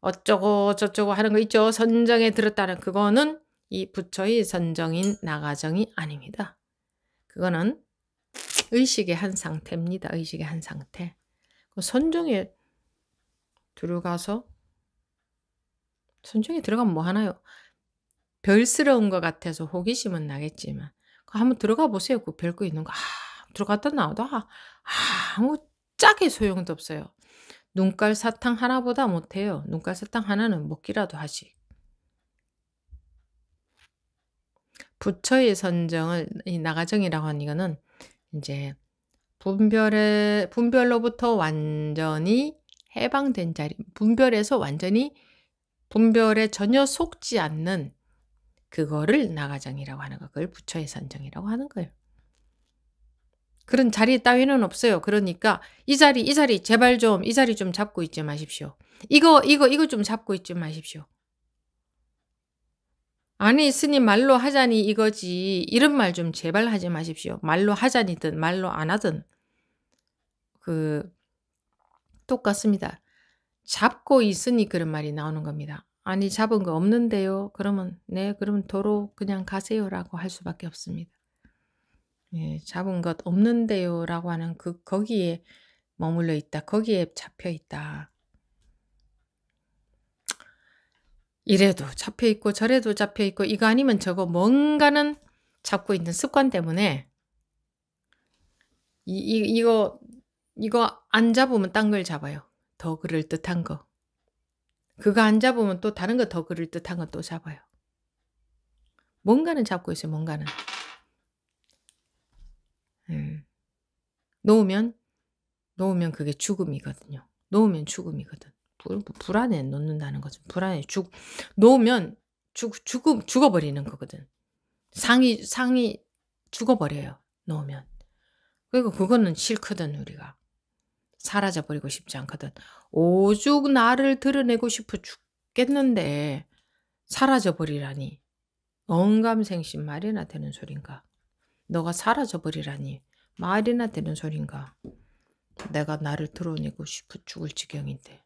어쩌고 저쩌고 하는 거 있죠. 선정에 들었다는 그거는 이 부처의 선정인 나가정이 아닙니다. 그거는 의식의 한 상태입니다. 의식의 한 상태. 그 선정에 들어가서 순중에 들어가면 뭐 하나요? 별스러운 것 같아서 호기심은 나겠지만 한번 들어가 보세요. 그 별거 있는 거. 아, 들어갔다 나오다 아, 아무 짝의 소용도 없어요. 눈깔 사탕 하나보다 못해요. 눈깔 사탕 하나는 먹기라도 하지. 부처의 선정을 이 나가정이라고 하는 이거는 이제 분별의 분별로부터 완전히 해방된 자리, 분별에서 완전히 분별에 전혀 속지 않는 그거를 나가정이라고 하는 거, 그걸 부처의 선정이라고 하는 거예요. 그런 자리 따위는 없어요. 그러니까 이 자리, 이 자리, 제발 좀, 이 자리 좀 잡고 있지 마십시오. 이거, 이거, 이거 좀 잡고 있지 마십시오. 아니, 스님 말로 하자니 이거지. 이런 말 좀 제발 하지 마십시오. 말로 하자니든 말로 안 하든. 그, 똑같습니다. 잡고 있으니 그런 말이 나오는 겁니다. 아니 잡은 거 없는데요. 그러면 네 그럼 도로 그냥 가세요라고 할 수밖에 없습니다. 예, 잡은 것 없는데요라고 하는 그 거기에 머물러 있다. 거기에 잡혀 있다. 이래도 잡혀 있고 저래도 잡혀 있고 이거 아니면 저거 뭔가는 잡고 있는 습관 때문에 이, 이 이거 이거 안 잡으면 딴 걸 잡아요. 더 그럴듯한 거. 그거 안 잡으면 또 다른 거 더 그럴듯한 거 또 잡아요. 뭔가는 잡고 있어요, 뭔가는. 예. 놓으면, 놓으면 그게 죽음이거든요. 놓으면 죽음이거든. 불, 불안에 놓는다는 거죠. 불안에 죽, 놓으면 죽, 죽음, 죽어버리는 거거든. 상이, 상이 죽어버려요. 놓으면. 그리고 그거는 싫거든, 우리가. 사라져버리고 싶지 않거든. 오죽 나를 드러내고 싶어 죽겠는데 사라져버리라니. 언감생심 말이나 되는 소린가. 너가 사라져버리라니 말이나 되는 소린가. 내가 나를 드러내고 싶어 죽을 지경인데.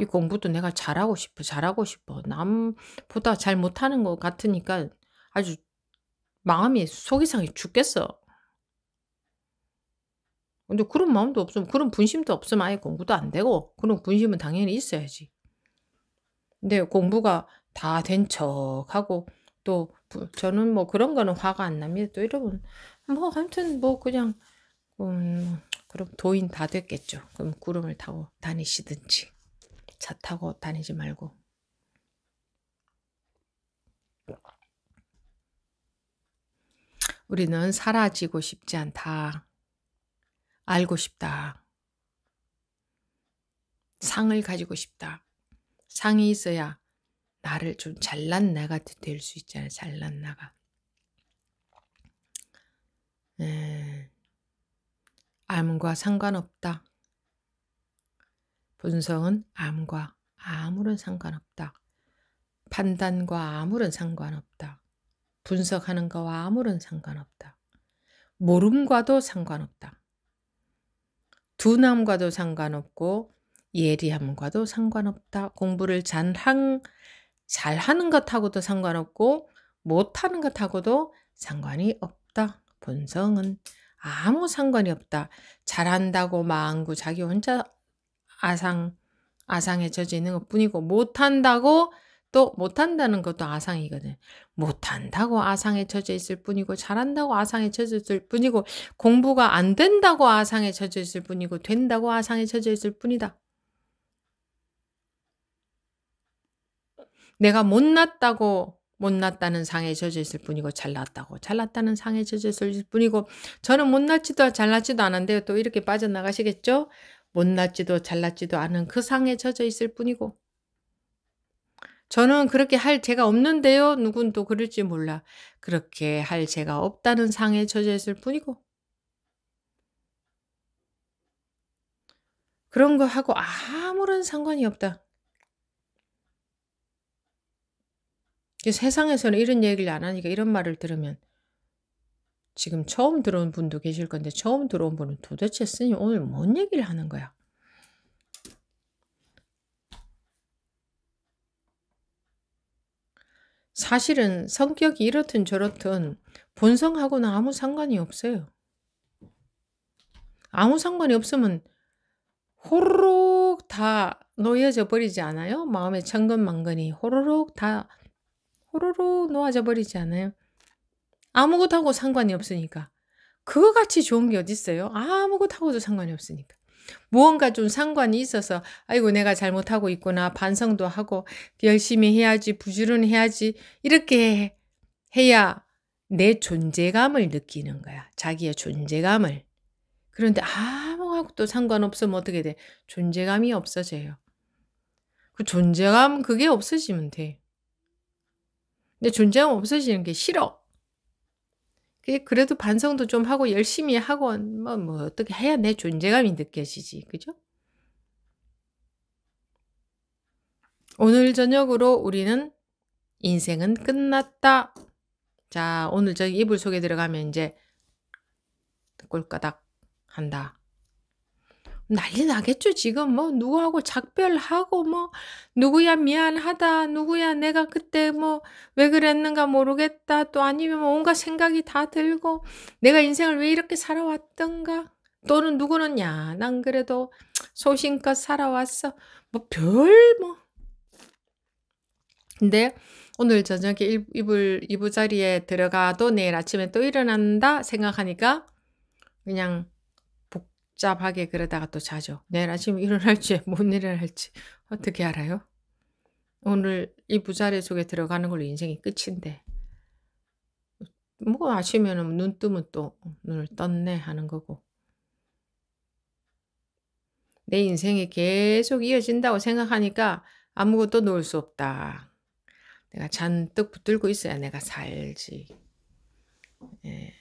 이 공부도 내가 잘하고 싶어, 잘하고 싶어. 남보다 잘 못하는 것 같으니까 아주 마음이 속이상해 죽겠어. 근데 그런 마음도 없으면 그런 분심도 없으면 아예 공부도 안 되고 그런 분심은 당연히 있어야지. 근데 공부가 다 된 척하고 또 저는 뭐 그런 거는 화가 안 납니다. 또 이러면 뭐 아무튼 뭐 그냥 음 그럼 도인 다 됐겠죠. 그럼 구름을 타고 다니시든지 차 타고 다니지 말고. 우리는 사라지고 싶지 않다. 알고 싶다. 상을 가지고 싶다. 상이 있어야 나를 좀 잘난 나가 될수 있잖아요. 잘난 나가. 예. 암과 상관없다. 분석은 암과 아무런 상관없다. 판단과 아무런 상관없다. 분석하는 거와 아무런 상관없다. 모름과도 상관없다. 두남과도 상관없고 예리함과도 상관없다. 공부를 잘 한, 잘하는 것하고도 상관없고 못하는 것하고도 상관이 없다. 본성은 아무 상관이 없다. 잘한다고 망구 자기 혼자 아상, 아상에 젖어 있는 것 뿐이고 못한다고 또 못한다는 것도 아상이거든. 못한다고 아상에 처져 있을 뿐이고 잘한다고 아상에 처져 있을 뿐이고 공부가 안 된다고 아상에 처져 있을 뿐이고 된다고 아상에 처져 있을 뿐이다. 내가 못났다고 못났다는 상에 젖어 있을 뿐이고 잘났다고 잘났다는 상에 젖어 있을 뿐이고 저는 못났지도 잘났지도 않은데 또 이렇게 빠져나가시겠죠? 못났지도 잘났지도 않은 그 상에 젖어 있을 뿐이고 저는 그렇게 할제가 없는데요. 누군 또 그럴지 몰라. 그렇게 할제가 없다는 상에 처져 있을 뿐이고. 그런 거 하고 아무런 상관이 없다. 세상에서는 이런 얘기를 안 하니까 이런 말을 들으면 지금 처음 들어온 분도 계실 건데 처음 들어온 분은 도대체 쓰니 오늘 뭔 얘기를 하는 거야? 사실은 성격이 이렇든 저렇든 본성하고는 아무 상관이 없어요. 아무 상관이 없으면 호로록 다 놓여져 버리지 않아요? 마음의 천근만근이 호로록 다 호로록 놓아져 버리지 않아요? 아무것하고 상관이 없으니까. 그거 같이 좋은 게 어딨어요? 아무것하고도 상관이 없으니까. 무언가 좀 상관이 있어서 아이고 내가 잘못하고 있구나 반성도 하고 열심히 해야지 부지런히 해야지 이렇게 해야 내 존재감을 느끼는 거야. 자기의 존재감을. 그런데 아무것도 상관없으면 어떻게 돼? 존재감이 없어져요. 그 존재감 그게 없어지면 돼. 내 존재감 없어지는 게 싫어. 예, 그래도 반성도 좀 하고 열심히 하건 뭐, 뭐 어떻게 해야 내 존재감이 느껴지지 그죠? 오늘 저녁으로 우리는 인생은 끝났다. 자 오늘 저녁 이불 속에 들어가면 이제 꼴까닥 한다. 난리 나겠죠, 지금. 뭐, 누구하고 작별하고, 뭐, 누구야 미안하다, 누구야 내가 그때 뭐, 왜 그랬는가 모르겠다, 또 아니면 뭔가 뭐 생각이 다 들고, 내가 인생을 왜 이렇게 살아왔던가, 또는 누구는, 야, 난 그래도 소신껏 살아왔어. 뭐, 별, 뭐. 근데, 오늘 저녁에 이불, 이부자리에 들어가도 내일 아침에 또 일어난다 생각하니까, 그냥, 복잡하게 그러다가 또 자죠. 내일 아침 일어날지 못 일어날지 어떻게 알아요? 오늘 이 부자리 속에 들어가는 걸로 인생이 끝인데 뭐 아침에는 눈 뜨면 또 눈을 떴네 하는 거고 내 인생이 계속 이어진다고 생각하니까 아무것도 놓을 수 없다. 내가 잔뜩 붙들고 있어야 내가 살지. 예.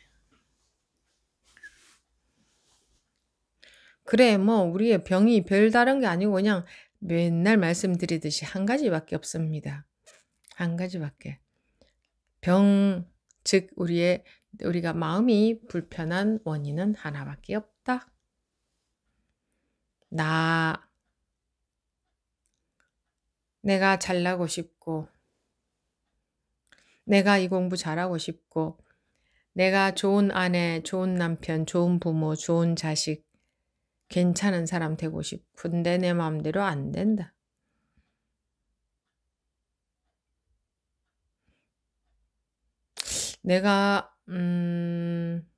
그래, 뭐, 우리의 병이 별다른 게 아니고 그냥 맨날 말씀드리듯이 한 가지밖에 없습니다. 한 가지밖에. 병, 즉, 우리의, 우리가 마음이 불편한 원인은 하나밖에 없다. 나, 내가 잘나고 싶고, 내가 이 공부 잘하고 싶고, 내가 좋은 아내, 좋은 남편, 좋은 부모, 좋은 자식, 괜찮은 사람 되고 싶은데 내 마음대로 안 된다. 내가 음,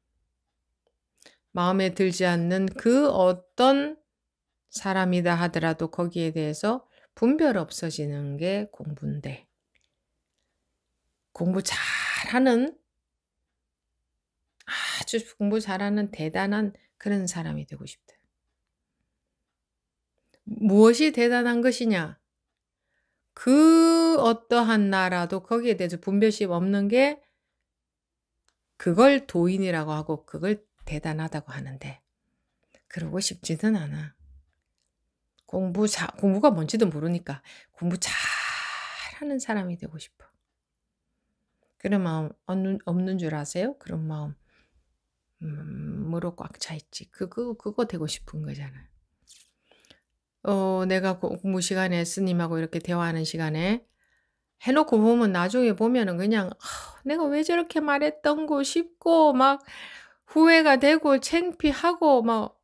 마음에 들지 않는 그 어떤 사람이다 하더라도 거기에 대해서 분별 없어지는 게 공부인데 공부 잘하는 아주 공부 잘하는 대단한 그런 사람이 되고 싶다. 무엇이 대단한 것이냐? 그 어떠한 나라도 거기에 대해서 분별심 없는 게 그걸 도인이라고 하고 그걸 대단하다고 하는데 그러고 싶지는 않아. 공부 자, 공부가 뭔지도 모르니까 공부 잘하는 사람이 되고 싶어. 그런 마음 없는, 없는 줄 아세요? 그런 마음 으로 음, 꽉차 있지. 그거 그거 되고 싶은 거잖아요. 어, 내가 공부 시간에 스님하고 이렇게 대화하는 시간에 해놓고 보면 나중에 보면은 그냥 아, 내가 왜 저렇게 말했던고 싶고 막 후회가 되고 창피하고 막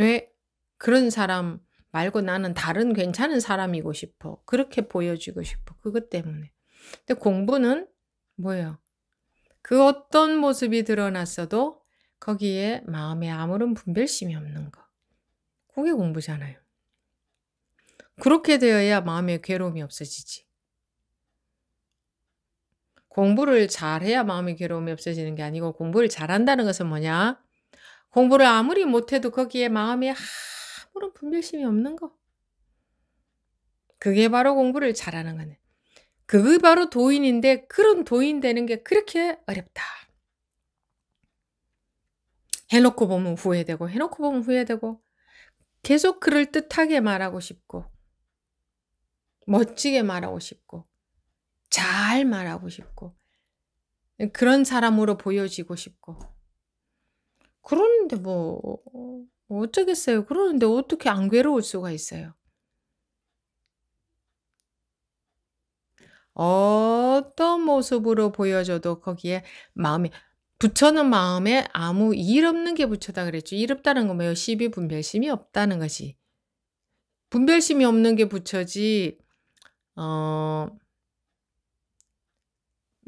왜 그런 사람 말고 나는 다른 괜찮은 사람이고 싶어. 그렇게 보여주고 싶어. 그것 때문에. 근데 공부는 뭐예요? 그 어떤 모습이 드러났어도 거기에 마음에 아무런 분별심이 없는 거. 그게 공부잖아요. 그렇게 되어야 마음의 괴로움이 없어지지. 공부를 잘해야 마음의 괴로움이 없어지는 게 아니고 공부를 잘한다는 것은 뭐냐? 공부를 아무리 못해도 거기에 마음에 아무런 분별심이 없는 거. 그게 바로 공부를 잘하는 거네. 그게 바로 도인인데 그런 도인 되는 게 그렇게 어렵다. 해놓고 보면 후회되고 해놓고 보면 후회되고 계속 그럴 듯하게 말하고 싶고 멋지게 말하고 싶고 잘 말하고 싶고 그런 사람으로 보여지고 싶고 그런데뭐 어쩌겠어요. 그러는데 어떻게 안 괴로울 수가 있어요. 어떤 모습으로 보여줘도 거기에 마음이 부처는 마음에 아무 일 없는 게 부처다 그랬죠. 일 없다는 건 뭐예요? 시비 분별심이 없다는 거지. 분별심이 없는 게 부처지. 어,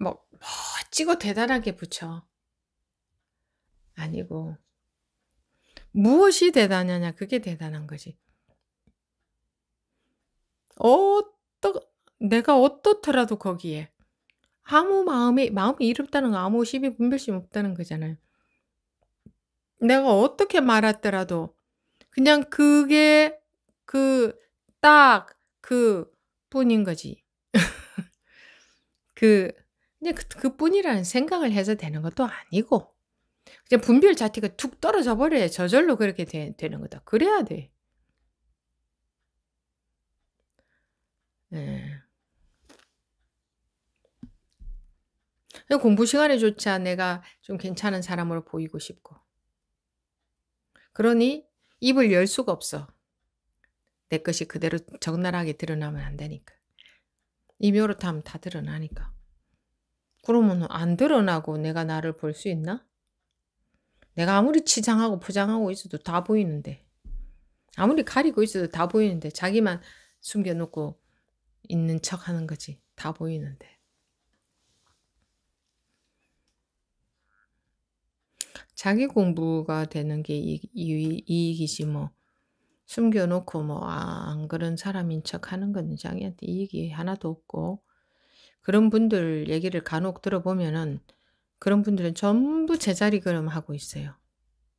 뭐 멋지고 대단하게 부처 아니고 무엇이 대단하냐 그게 대단한 거지. 어떠 내가 어떻더라도 거기에 아무 마음이 마음이 이롭다는 거 아무 시비 분별심 없다는 거잖아요. 내가 어떻게 말했더라도 그냥 그게 그 딱 그 뿐인 거지. 그 그냥 그, 그 뿐이라는 생각을 해서 되는 것도 아니고 그냥 분별 자체가 툭 떨어져 버려야 저절로 그렇게 되, 는 거다. 그래야 돼. 네. 공부 시간에조차 내가 좀 괜찮은 사람으로 보이고 싶고. 그러니 입을 열 수가 없어. 내 것이 그대로 적나라하게 드러나면 안 되니까. 이묘로 타면 다 드러나니까. 그러면 안 드러나고 내가 나를 볼 수 있나? 내가 아무리 치장하고 포장하고 있어도 다 보이는데. 아무리 가리고 있어도 다 보이는데. 자기만 숨겨놓고 있는 척 하는 거지. 다 보이는데. 자기 공부가 되는 게 이, 익이지 뭐. 숨겨놓고 뭐, 아, 안 그런 사람인 척 하는 건 자기한테 이익이 하나도 없고. 그런 분들 얘기를 간혹 들어보면은 그런 분들은 전부 제자리 걸음하고 있어요.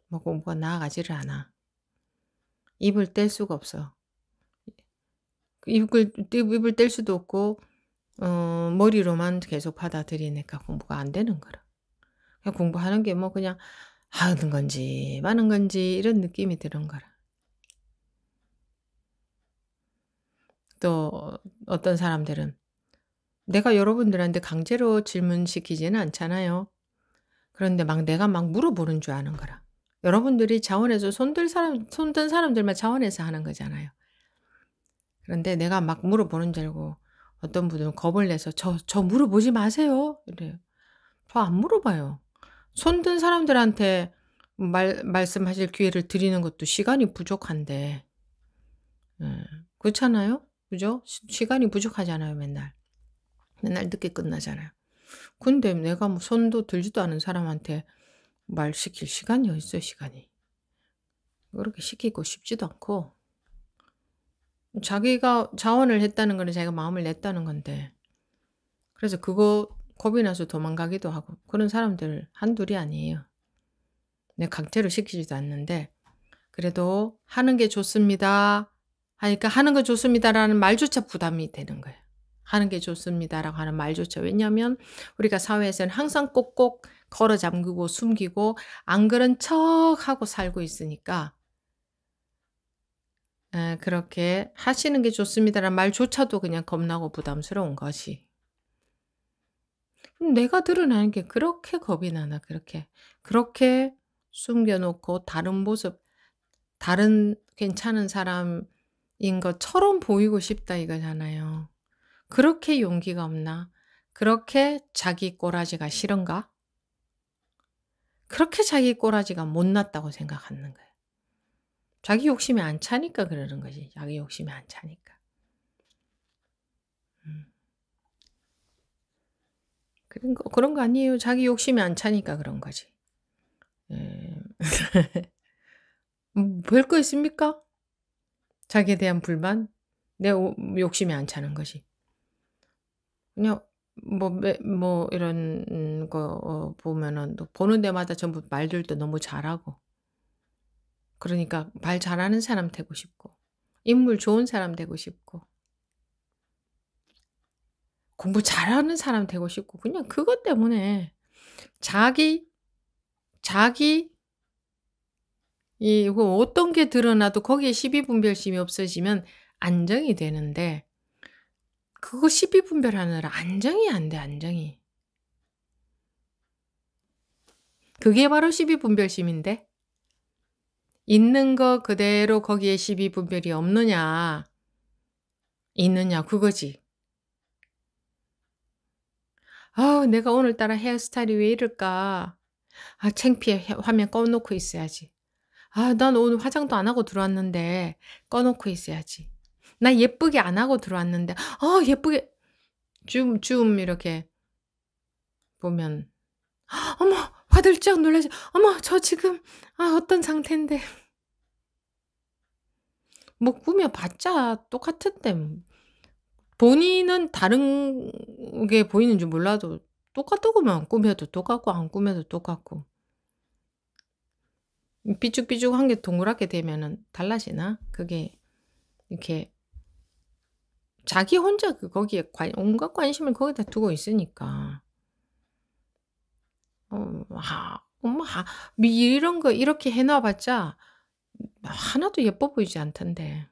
뭐 공부가 나아가지를 않아. 입을 뗄 수가 없어. 입을, 입을 뗄 수도 없고, 어, 머리로만 계속 받아들이니까 공부가 안 되는 거라. 공부하는 게 뭐 그냥 하는 건지 마는 건지 이런 느낌이 드는 거라. 또 어떤 사람들은 내가 여러분들한테 강제로 질문시키지는 않잖아요. 그런데 막 내가 막 물어보는 줄 아는 거라. 여러분들이 자원해서 손들 사람, 손든 사람들만 자원해서 하는 거잖아요. 그런데 내가 막 물어보는 줄 알고 어떤 분은 들 겁을 내서 저, 저 물어보지 마세요. 이래요. 저 안 물어봐요. 손든 사람들한테 말, 말씀하실 기회를 드리는 것도 시간이 부족한데, 음, 그렇잖아요? 그죠? 시, 간이 부족하잖아요, 맨날. 맨날 늦게 끝나잖아요. 근데 내가 뭐 손도 들지도 않은 사람한테 말 시킬 시간이 어딨어요, 시간이. 그렇게 시키고 싶지도 않고, 자기가 자원을 했다는 거는 자기가 마음을 냈다는 건데, 그래서 그거 겁이 나서 도망가기도 하고 그런 사람들 한둘이 아니에요. 내 강제로 시키지도 않는데 그래도 하는 게 좋습니다. 하니까 하는 거 좋습니다라는 말조차 부담이 되는 거예요. 하는 게 좋습니다라고 하는 말조차 왜냐하면 우리가 사회에서는 항상 꼭꼭 걸어 잠그고 숨기고 안 그런 척하고 살고 있으니까 그렇게 하시는 게 좋습니다라는 말조차도 그냥 겁나고 부담스러운 것이 내가 드러나는게 그렇게 겁이 나나 그렇게 그렇게 숨겨놓고 다른 모습 다른 괜찮은 사람인 것처럼 보이고 싶다 이거잖아요. 그렇게 용기가 없나? 그렇게 자기 꼬라지가 싫은가? 그렇게 자기 꼬라지가 못났다고 생각하는 거예요. 자기 욕심이 안 차니까 그러는 거지. 자기 욕심이 안 차니까. 그런 거, 그런 거 아니에요. 자기 욕심이 안 차니까 그런 거지. 예. 음. 별거 있습니까? 자기에 대한 불만? 내 오, 욕심이 안 차는 거지. 그냥, 뭐, 뭐, 이런 거 어, 보면은, 보는 데마다 전부 말들도 너무 잘하고. 그러니까, 말 잘하는 사람 되고 싶고, 인물 좋은 사람 되고 싶고, 공부 잘하는 사람 되고 싶고 그냥 그것 때문에 자기 자기 이 그 어떤 게 드러나도 거기에 시비 분별심이 없어지면 안정이 되는데 그거 시비 분별하느라 안정이 안돼 안정이 그게 바로 시비 분별심인데 있는 거 그대로 거기에 시비 분별이 없느냐 있느냐 그거지 아우, 내가 오늘따라 헤어스타일이 왜 이럴까. 아, 창피해. 화면 꺼놓고 있어야지. 아, 난 오늘 화장도 안 하고 들어왔는데 꺼놓고 있어야지. 나 예쁘게 안 하고 들어왔는데, 아, 예쁘게. 줌, 줌, 이렇게 보면. 어머, 화들짝 놀라지. 어머, 저 지금, 아, 어떤 상태인데. 뭐 꾸며봤자 똑같은데 본인은 다른 게 보이는 줄 몰라도 똑같더구만. 꾸며도 똑같고, 안 꾸며도 똑같고. 삐죽삐죽한 게 동그랗게 되면은 달라지나? 그게 이렇게 자기 혼자 그 거기에 관, 온갖 관심을 거기다 두고 있으니까. 어, 하, 엄마, 하, 이런 거 이렇게 해놔봤자 하나도 예뻐 보이지 않던데.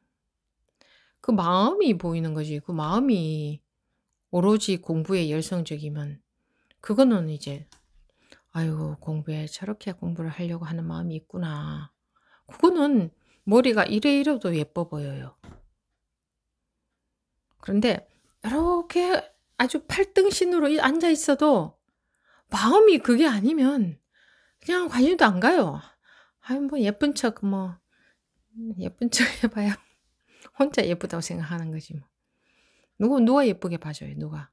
그 마음이 보이는 거지. 그 마음이 오로지 공부에 열성적이면 그거는 이제 아유 공부에 저렇게 공부를 하려고 하는 마음이 있구나. 그거는 머리가 이래 이래도 예뻐 보여요. 그런데 이렇게 아주 팔등신으로 앉아 있어도 마음이 그게 아니면 그냥 관심도 안 가요. 아유 뭐 예쁜 척 뭐 예쁜 척해봐요 혼자 예쁘다고 생각하는 거지 뭐. 누구 누가 예쁘게 봐줘요 누가?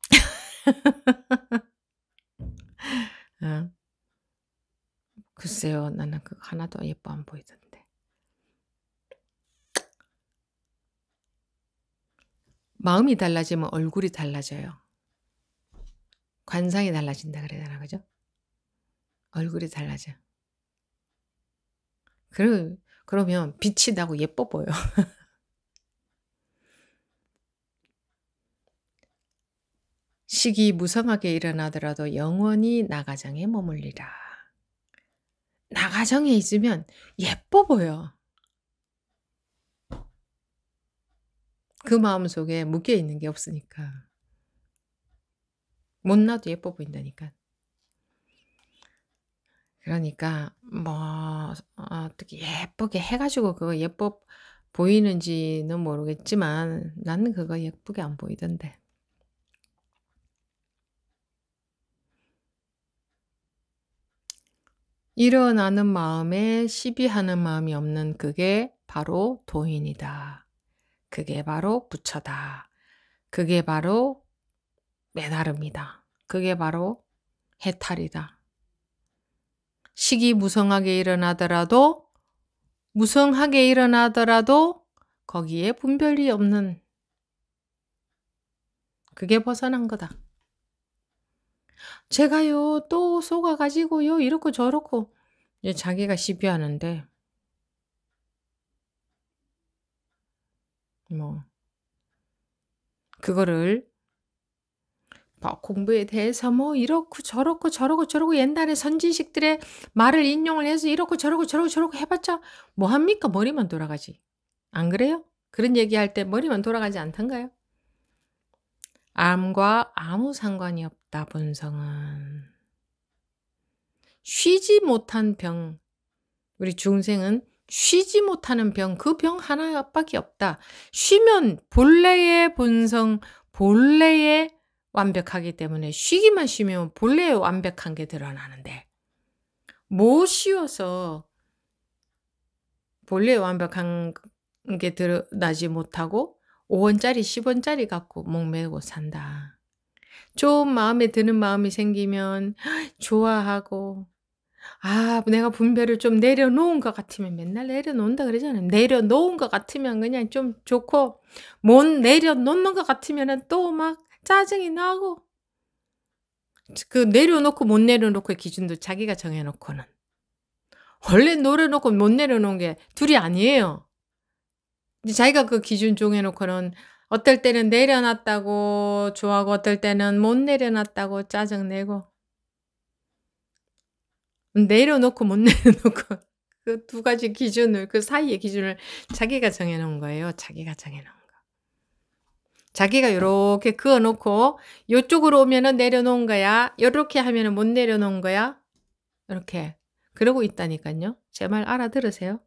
응. 글쎄요 나는 그 하나도 예뻐 안 보이던데. 마음이 달라지면 얼굴이 달라져요. 관상이 달라진다 그래야 되나 그죠? 얼굴이 달라져. 그리고 그러면 빛이 나고 예뻐 보여. 시기 무성하게 일어나더라도 영원히 나가정에 머물리라. 나가정에 있으면 예뻐 보여. 그 마음 속에 묶여 있는 게 없으니까. 못나도 예뻐 보인다니까. 그러니까 뭐 어, 어떻게 예쁘게 해가지고 그거 예뻐 보이는지는 모르겠지만 나는 그거 예쁘게 안 보이던데. 일어나는 마음에 시비하는 마음이 없는 그게 바로 도인이다. 그게 바로 부처다. 그게 바로 메나름니다 그게 바로 해탈이다. 시기무성하게 일어나더라도 무성하게 일어나더라도 거기에 분별이 없는 그게 벗어난 거다. 제가요 또 속아가지고요 이렇고 저렇고 이제 자기가 시비하는데 뭐 그거를 뭐 공부에 대해서 뭐 이렇고 저렇고 저러고 저러고 옛날에 선진식들의 말을 인용을 해서 이렇고 저러고 저러고 저러고 해봤자 뭐 합니까? 머리만 돌아가지. 안 그래요? 그런 얘기할 때 머리만 돌아가지 않던가요? 암과 아무 상관이 없다 본성은 쉬지 못한 병 우리 중생은 쉬지 못하는 병, 그 병 하나밖에 없다. 쉬면 본래의 본성, 본래의 완벽하기 때문에 쉬기만 쉬면 본래의 완벽한 게 드러나는데 못 뭐 쉬어서 본래의 완벽한 게 드러나지 못하고 5원짜리 10원짜리 갖고 목매고 산다. 좋은 마음에 드는 마음이 생기면 좋아하고 아 내가 분별을 좀 내려놓은 것 같으면 맨날 내려놓는다 그러잖아요. 내려놓은 것 같으면 그냥 좀 좋고 못 내려놓는 것 같으면 또막 짜증이 나고 그 내려놓고 못 내려놓고의 기준도 자기가 정해놓고는 원래 노려놓고 못 내려놓은 게 둘이 아니에요. 자기가 그 기준 정해놓고는 어떨 때는 내려놨다고 좋아하고 어떨 때는 못 내려놨다고 짜증내고 내려놓고 못 내려놓고 그 두 가지 기준을 그 사이의 기준을 자기가 정해놓은 거예요. 자기가 정해놓은 자기가 이렇게 그어놓고 이쪽으로 오면은 내려놓은 거야. 이렇게 하면은 못 내려놓은 거야. 이렇게 그러고 있다니까요. 제 말 알아들으세요.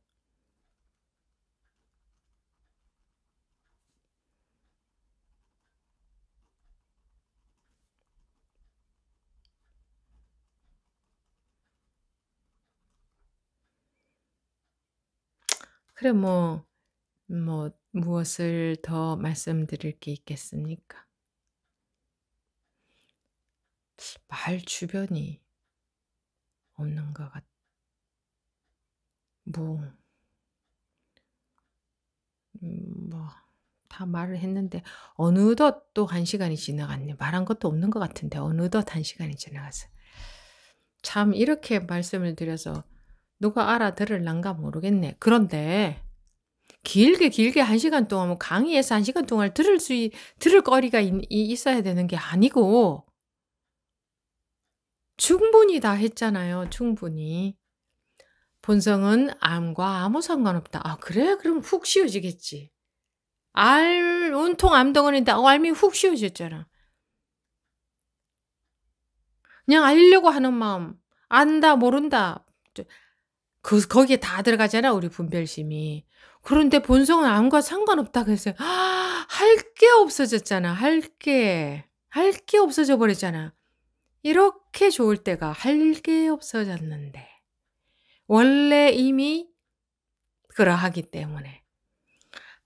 그래 뭐뭐 뭐, 무엇을 더 말씀드릴 게 있겠습니까? 말 주변이 없는 것 같, 뭐, 음, 뭐, 다 말을 했는데, 어느덧 또 한 시간이 지나갔네. 말한 것도 없는 것 같은데, 어느덧 한 시간이 지나갔어. 참, 이렇게 말씀을 드려서 누가 알아들을란가 모르겠네. 그런데, 길게 길게 한 시간 동안 뭐 강의에서 한 시간 동안 들을 수 있, 들을 거리가 있, 있어야 되는 게 아니고 충분히 다 했잖아요. 충분히. 본성은 암과 아무 상관없다. 아, 그래? 그럼 훅쉬어지겠지 알, 온통 암덩어리인데 어, 알미 훅쉬어졌잖아 그냥 알려고 하는 마음. 안다, 모른다. 그, 거기에 다 들어가잖아, 우리 분별심이. 그런데 본성은 아무과 상관없다 그랬어요. 아, 할게 없어졌잖아. 할 게. 할 게 없어져 버렸잖아. 이렇게 좋을 때가 할 게 없어졌는데. 원래 이미 그러하기 때문에.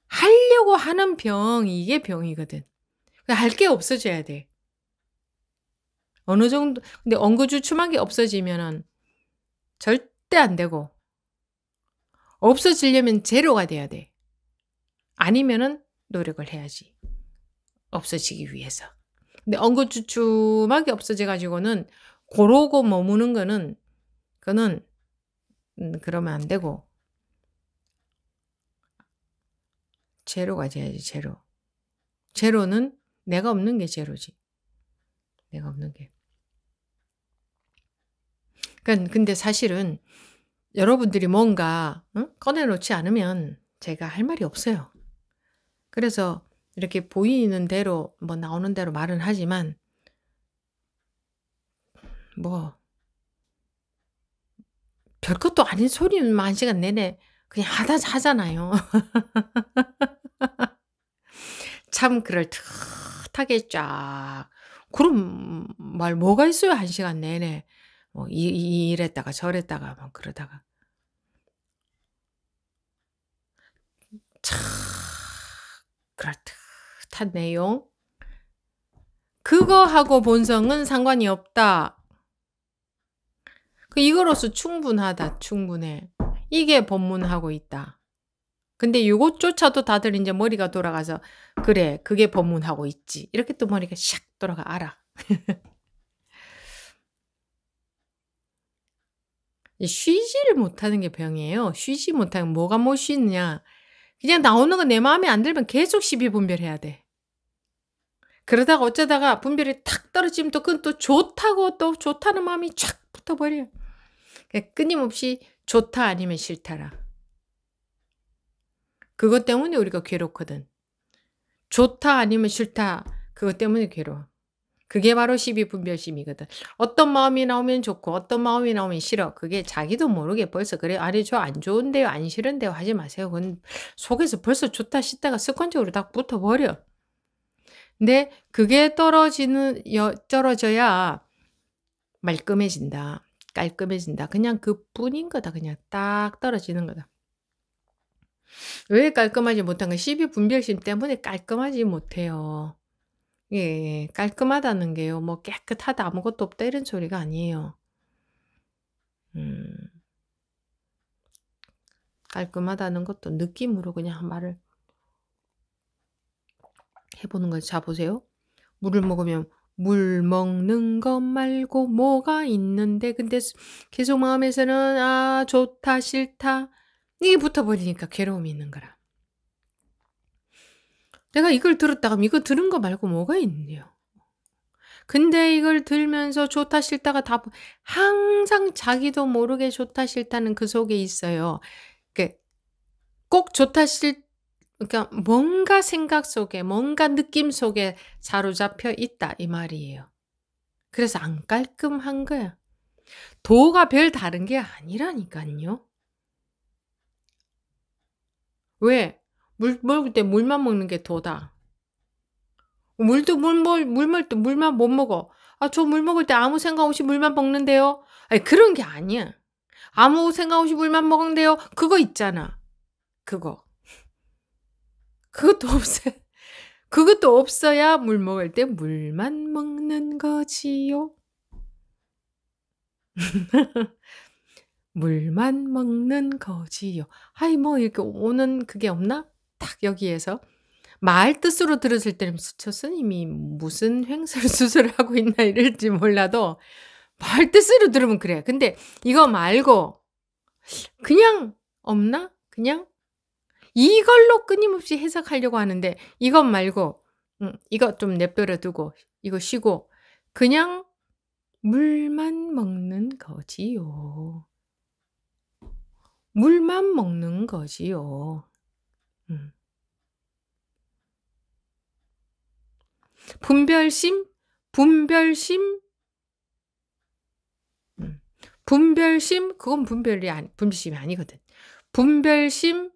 하려고 하는 병, 이게 병이거든. 할 게 없어져야 돼. 어느 정도, 근데 엉거주춤한 게 없어지면은 절대 안 되고, 없어지려면 제로가 돼야 돼. 아니면은 노력을 해야지. 없어지기 위해서. 근데 엉거주춤하게 없어져가지고는 고르고 머무는 거는, 그거는, 음, 그러면 안 되고. 제로가 돼야지, 제로. 제로는 내가 없는 게 제로지. 내가 없는 게. 그러니까 근데 사실은 여러분들이 뭔가 응? 꺼내놓지 않으면 제가 할 말이 없어요. 그래서 이렇게 보이는 대로 뭐 나오는 대로 말은 하지만 뭐 별것도 아닌 소리는 한 시간 내내 그냥 하다 하잖아요. 참 그럴듯하게 쫙 그런 말 뭐가 있어요 한 시간 내내 뭐 이, 이, 이랬다가 저랬다가 막 그러다가 참 그럴듯한 내용 그거하고 본성은 상관이 없다. 그 이거로서 충분하다, 충분해. 이게 법문하고 있다. 근데 요것조차도 다들 이제 머리가 돌아가서, 그래, 그게 법문하고 있지. 이렇게 또 머리가 샥 돌아가, 알아. 쉬지를 못하는 게 병이에요. 쉬지 못하면 뭐가 못 쉬느냐. 그냥 나오는 거 내 마음에 안 들면 계속 시비 분별해야 돼. 그러다가 어쩌다가 분별이 탁 떨어지면 또 그건 또 좋다고 또 좋다는 마음이 쫙 붙어버려. 요 그러니까 끊임없이 좋다 아니면 싫다라. 그것 때문에 우리가 괴롭거든. 좋다 아니면 싫다. 그것 때문에 괴로워. 그게 바로 12분별심이거든. 어떤 마음이 나오면 좋고 어떤 마음이 나오면 싫어. 그게 자기도 모르게 벌써 그래. 아니 저 안 좋은데요. 안 싫은데요. 하지 마세요. 그건 속에서 벌써 좋다 싶다가 습관적으로 딱 붙어버려. 근데 그게 떨어지는 여, 떨어져야 말끔해진다. 깔끔해진다. 그냥 그뿐인 거다. 그냥 딱 떨어지는 거다. 왜 깔끔하지 못한 거가 12분별심 때문에 깔끔하지 못해요. 예, 깔끔하다는 게요. 뭐 깨끗하다 아무것도 없다 이런 소리가 아니에요. 음, 깔끔하다는 것도 느낌으로 그냥 말을 해보는 거죠. 자, 보세요. 물을 먹으면 물 먹는 것 말고 뭐가 있는데 근데 계속 마음에서는 아 좋다 싫다 이게 붙어버리니까 괴로움이 있는 거라. 내가 이걸 들었다가 이거 들은 거 말고 뭐가 있냐요 근데 이걸 들면서 좋다 싫다가 다 항상 자기도 모르게 좋다 싫다는 그 속에 있어요. 그 꼭 좋다 싫 그러니까 뭔가 생각 속에 뭔가 느낌 속에 사로잡혀 있다 이 말이에요. 그래서 안 깔끔한 거야. 도가 별 다른 게 아니라니까요. 왜? 물 먹을 때 물만 먹는 게 도다. 물도 물, 물, 물 먹을 때 물만 못 먹어. 아, 저 물 먹을 때 아무 생각 없이 물만 먹는데요? 아니, 그런 게 아니야. 아무 생각 없이 물만 먹는데요? 그거 있잖아. 그거. 그것도 없어 그것도 없어야 물 먹을 때 물만 먹는 거지요. 물만 먹는 거지요. 하이, 뭐, 이렇게 오는 그게 없나? 딱 여기에서 말 뜻으로 들었을 때는 저 스님이 무슨 횡설수설을 하고 있나 이럴지 몰라도 말 뜻으로 들으면 그래. 근데 이거 말고 그냥 없나? 그냥 이걸로 끊임없이 해석하려고 하는데 이것 말고 음, 이거 좀 내버려 두고 이거 쉬고 그냥 물만 먹는 거지요. 물만 먹는 거지요. 음. 분별심, 분별심, 음. 분별심, 그건 분별이 아니, 분별심이 아니거든. 분별심,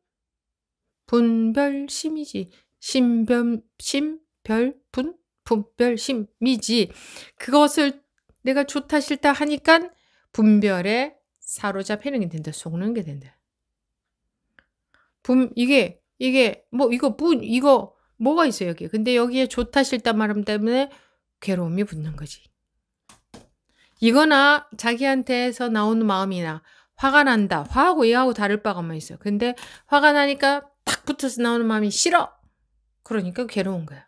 분별심이지. 심변 심, 별, 분, 분별심이지. 그것을 내가 좋다 싫다 하니까 분별에 사로잡히는 게 된다. 속는 게 된다. 분, 이게, 이게, 뭐, 이거, 분, 이거, 뭐가 있어요, 여기. 근데 여기에 좋다 싫다 말함 때문에 괴로움이 붙는 거지. 이거나 자기한테서 나오는 마음이나 화가 난다. 화하고 얘하고 다를 바가만 뭐 있어. 근데 화가 나니까 딱 붙어서 나오는 마음이 싫어. 그러니까 괴로운 거야.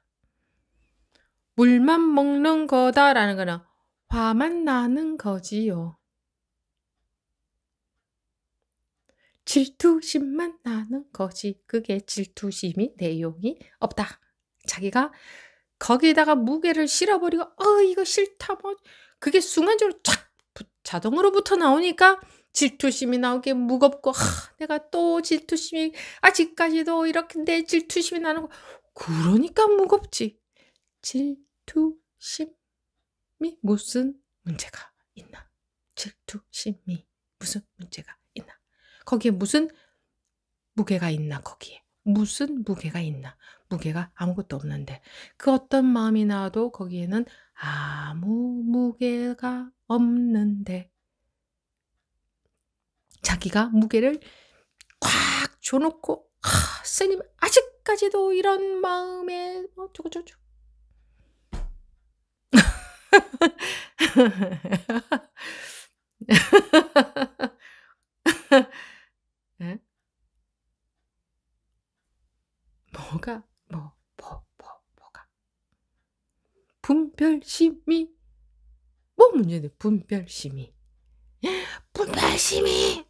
물만 먹는 거다라는 거는 화만 나는 거지요. 질투심만 나는 거지. 그게 질투심이 내용이 없다. 자기가 거기에다가 무게를 실어버리고 어 이거 싫다 뭐 그게 순간적으로 쫙 자동으로 부터 나오니까 질투심이 나오게 무겁고 하, 내가 또 질투심이 아직까지도 이렇게 내 질투심이 나는 거 그러니까 무겁지 질투심이 무슨 문제가 있나 질투심이 무슨 문제가 거기에 무슨 무게가 있나 거기에 무슨 무게가 있나 무게가 아무것도 없는데 그 어떤 마음이 나와도 거기에는 아무 무게가 없는데 자기가 무게를 꽉 줘놓고 아, 스님 아직까지도 이런 마음에 어쩌고저쩌고 뭐가 뭐, 뭐, 뭐, 뭐가 분별심이 뭐 문제인데 분별심이 분별심이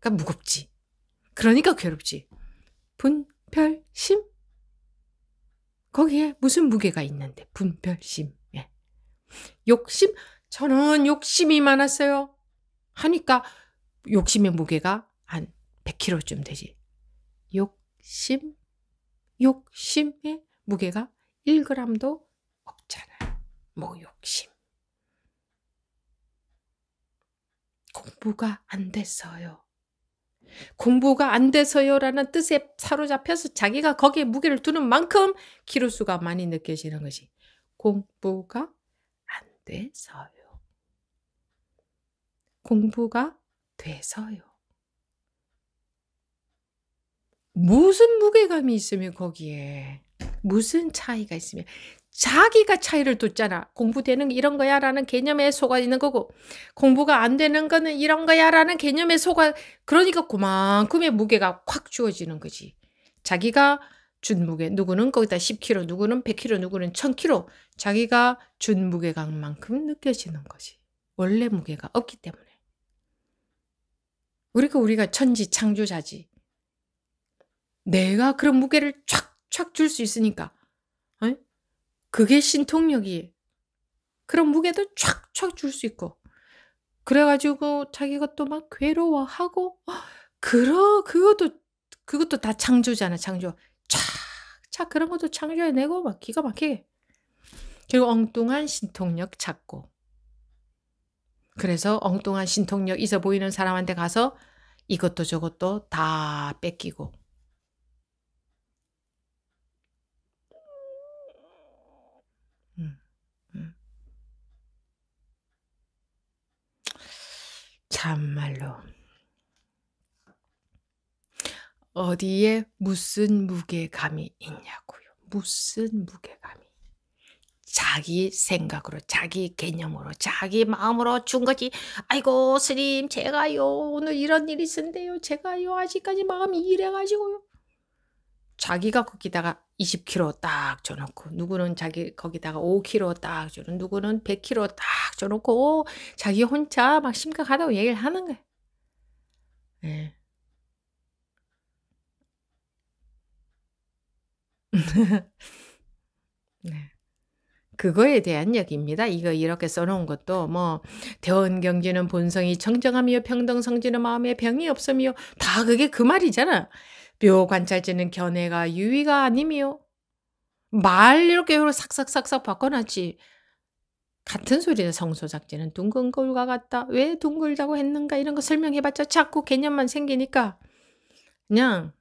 그러니까 무겁지 그러니까 괴롭지 분별심 거기에 무슨 무게가 있는데 분별심 예. 욕심 저는 욕심이 많았어요 하니까 욕심의 무게가 한 100kg쯤 되지 욕심의 무게가 1g도 없잖아요. 뭐 욕심. 공부가 안 됐어요. 공부가 안 돼서요라는 뜻에 사로잡혀서 자기가 거기에 무게를 두는 만큼 키로수가 많이 느껴지는 것이 공부가 안 돼서요. 공부가 돼서요. 무슨 무게감이 있으면 거기에 무슨 차이가 있으면 자기가 차이를 뒀잖아. 공부되는 이런 거야 라는 개념에 속아 있는 거고 공부가 안 되는 거는 이런 거야 라는 개념에 속아 그러니까 그만큼의 무게가 확 주어지는 거지. 자기가 준 무게 누구는 거기다 10kg 누구는 100kg 누구는 1000kg 자기가 준 무게감만큼 느껴지는 거지. 원래 무게가 없기 때문에. 우리가 우리가 천지 창조자지. 내가 그런 무게를 촥촥 줄 수 있으니까. 에? 어? 그게 신통력이. 그런 무게도 촥촥 줄 수 있고. 그래가지고 자기가 또 막 괴로워하고, 어, 그러, 그것도, 그것도 다 창조잖아, 창조. 착착 그런 것도 창조해내고 막 기가 막히게. 그리고 엉뚱한 신통력 찾고. 그래서 엉뚱한 신통력 있어 보이는 사람한테 가서 이것도 저것도 다 뺏기고. 참말로 어디에 무슨 무게감이 있냐고요. 무슨 무게감이. 자기 생각으로 자기 개념으로 자기 마음으로 준 거지 아이고 스님 제가요 오늘 이런 일이 있었는데요 제가요 아직까지 마음이 이래가지고요 자기가 거기다가 20kg 딱 줘놓고 누구는 자기 거기다가 5kg 딱 줘놓고 누구는 100kg 딱 줘놓고 자기 혼자 막 심각하다고 얘기를 하는 거예요. 네. 네. 그거에 대한 얘기입니다. 이거 이렇게 써놓은 것도 뭐 대원경지는 본성이 청정함이 평등성지는 마음에 병이 없음이다 그게 그 말이잖아. 묘 관찰지는 견해가 유의가 아니며 말 이렇게 싹싹싹싹 바꿔놨지. 같은 소리는 성소작제는 둥근 거울과 같다. 왜 둥글다고 했는가 이런 거 설명해봤자 자꾸 개념만 생기니까 그냥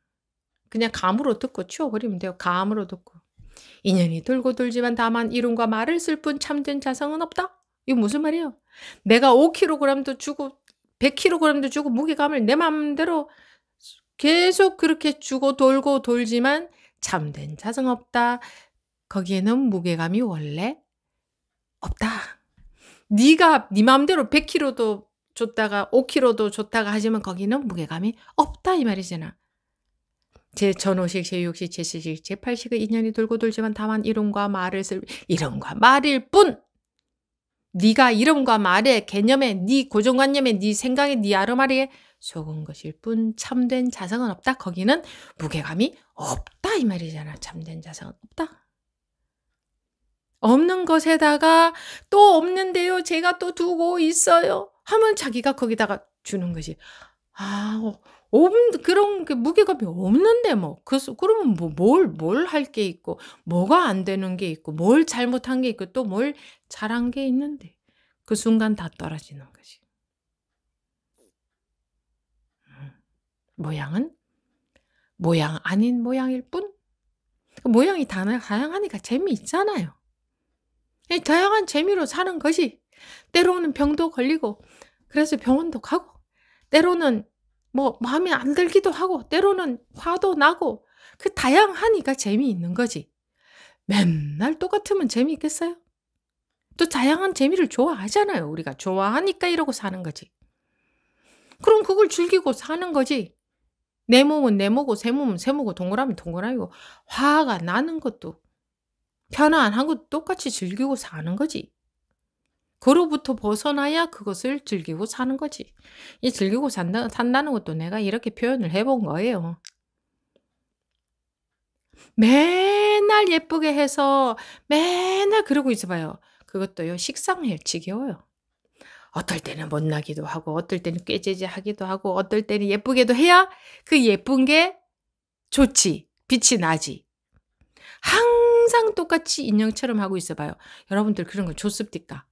그냥 감으로 듣고 치워버리면 돼요. 감으로 듣고. 인연이 돌고 돌지만 다만 이름과 말을 쓸 뿐 참된 자성은 없다? 이거 무슨 말이에요? 내가 5kg도 주고 100kg도 주고 무게감을 내 마음대로 계속 그렇게 주고 돌고 돌지만 참된 자성 없다. 거기에는 무게감이 원래 없다. 네가 네 마음대로 100kg도 줬다가 5kg도 줬다가 하지만 거기는 무게감이 없다 이 말이잖아. 제 전오식, 제육식, 제칠식, 제팔식의 인연이 돌고 돌지만 다만 이름과 말을 쓸 이름과 말일 뿐. 네가 이름과 말의 개념에 네 고정관념에 네 생각에 네 아르마리에 속은 것일 뿐 참된 자성은 없다. 거기는 무게감이 없다 이 말이잖아. 참된 자성은 없다. 없는 것에다가 또 없는데요. 제가 또 두고 있어요. 하면 자기가 거기다가 주는 것이 아 어, 없는 그런 게 무게감이 없는데 뭐 그래서 그러면 뭐뭘뭘 할 게 있고 뭐가 안 되는 게 있고 뭘 잘못한 게 있고 또 뭘 잘한 게 있는데 그 순간 다 떨어지는 거지. 모양은 모양 아닌 모양일 뿐? 그 모양이 다양하니까 재미있잖아요. 다양한 재미로 사는 것이 때로는 병도 걸리고 그래서 병원도 가고 때로는 뭐 마음에 안 들기도 하고 때로는 화도 나고 그 다양하니까 재미있는 거지. 맨날 똑같으면 재미있겠어요? 또 다양한 재미를 좋아하잖아요. 우리가 좋아하니까 이러고 사는 거지. 그럼 그걸 즐기고 사는 거지. 내 몸은 내 몸고 새 몸은 새 몸고 동그라미 동그라미고 화가 나는 것도 편안한 것도 똑같이 즐기고 사는 거지. 그로부터 벗어나야 그것을 즐기고 사는 거지. 이 즐기고 산다, 산다는 것도 내가 이렇게 표현을 해본 거예요. 맨날 예쁘게 해서 맨날 그러고 있어봐요. 그것도요, 식상해요. 지겨워요. 어떨 때는 못나기도 하고 어떨 때는 꾀죄죄하기도 하고 어떨 때는 예쁘게도 해야 그 예쁜 게 좋지. 빛이 나지. 항상 똑같이 인형처럼 하고 있어봐요. 여러분들 그런 건 좋습니까?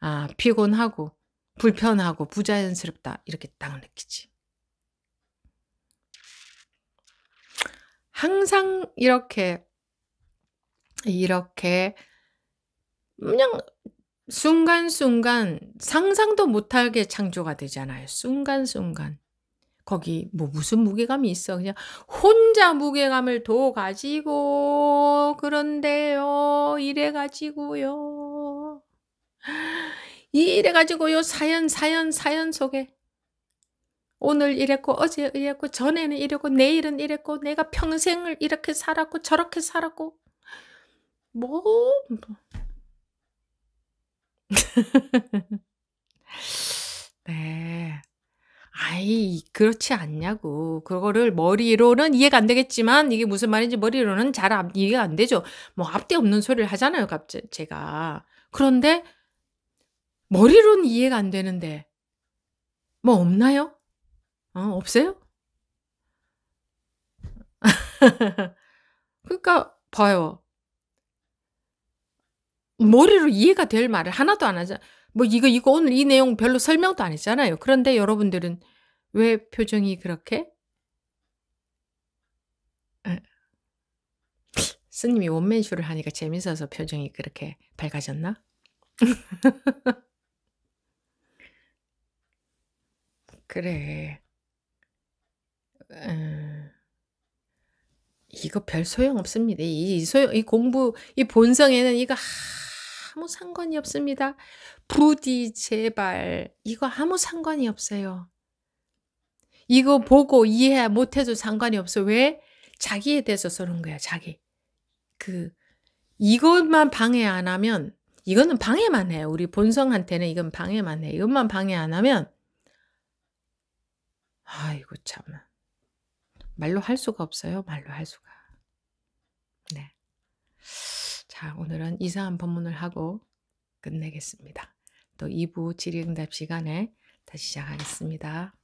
아 피곤하고 불편하고 부자연스럽다 이렇게 딱 느끼지. 항상 이렇게 이렇게 그냥 순간순간 상상도 못하게 창조가 되잖아요. 순간순간. 거기 뭐 무슨 무게감이 있어. 그냥 혼자 무게감을 더 가지고 그런데요. 이래 가지고요. 이래 가지고요. 사연 사연 사연 속에 오늘 이랬고 어제 이랬고 전에는 이랬고 내일은 이랬고 내가 평생을 이렇게 살았고 저렇게 살았고 뭐, 뭐. 네. 아이, 그렇지 않냐고. 그거를 머리로는 이해가 안 되겠지만, 이게 무슨 말인지 머리로는 잘 안- 이해가 안 되죠. 뭐, 앞뒤 없는 소리를 하잖아요, 갑자 제가. 그런데 머리로는 이해가 안 되는데 뭐 없나요? 어, 없어요? 그러니까 봐요. 머리로 이해가 될 말을 하나도 안 하자. 뭐 이거 이거 오늘 이 내용 별로 설명도 안 했잖아요. 그런데 여러분들은 왜 표정이 그렇게? 스님이 원맨쇼를 하니까 재밌어서 표정이 그렇게 밝아졌나? 그래. 음, 이거 별 소용 없습니다. 이, 이 소용, 이 공부, 이 본성에는 이거 아무 상관이 없습니다. 부디 제발 이거 아무 상관이 없어요. 이거 보고 이해 못해도 상관이 없어. 왜? 자기에 대해서 쓰는 거야, 자기. 그, 이것만 방해 안 하면, 이거는 방해만 해. 우리 본성한테는 이건 방해만 해. 이것만 방해 안 하면, 아이고, 참. 말로 할 수가 없어요. 말로 할 수가. 네. 자, 오늘은 이상한 법문을 하고 끝내겠습니다. 또 2부 질의응답 시간에 다시 시작하겠습니다.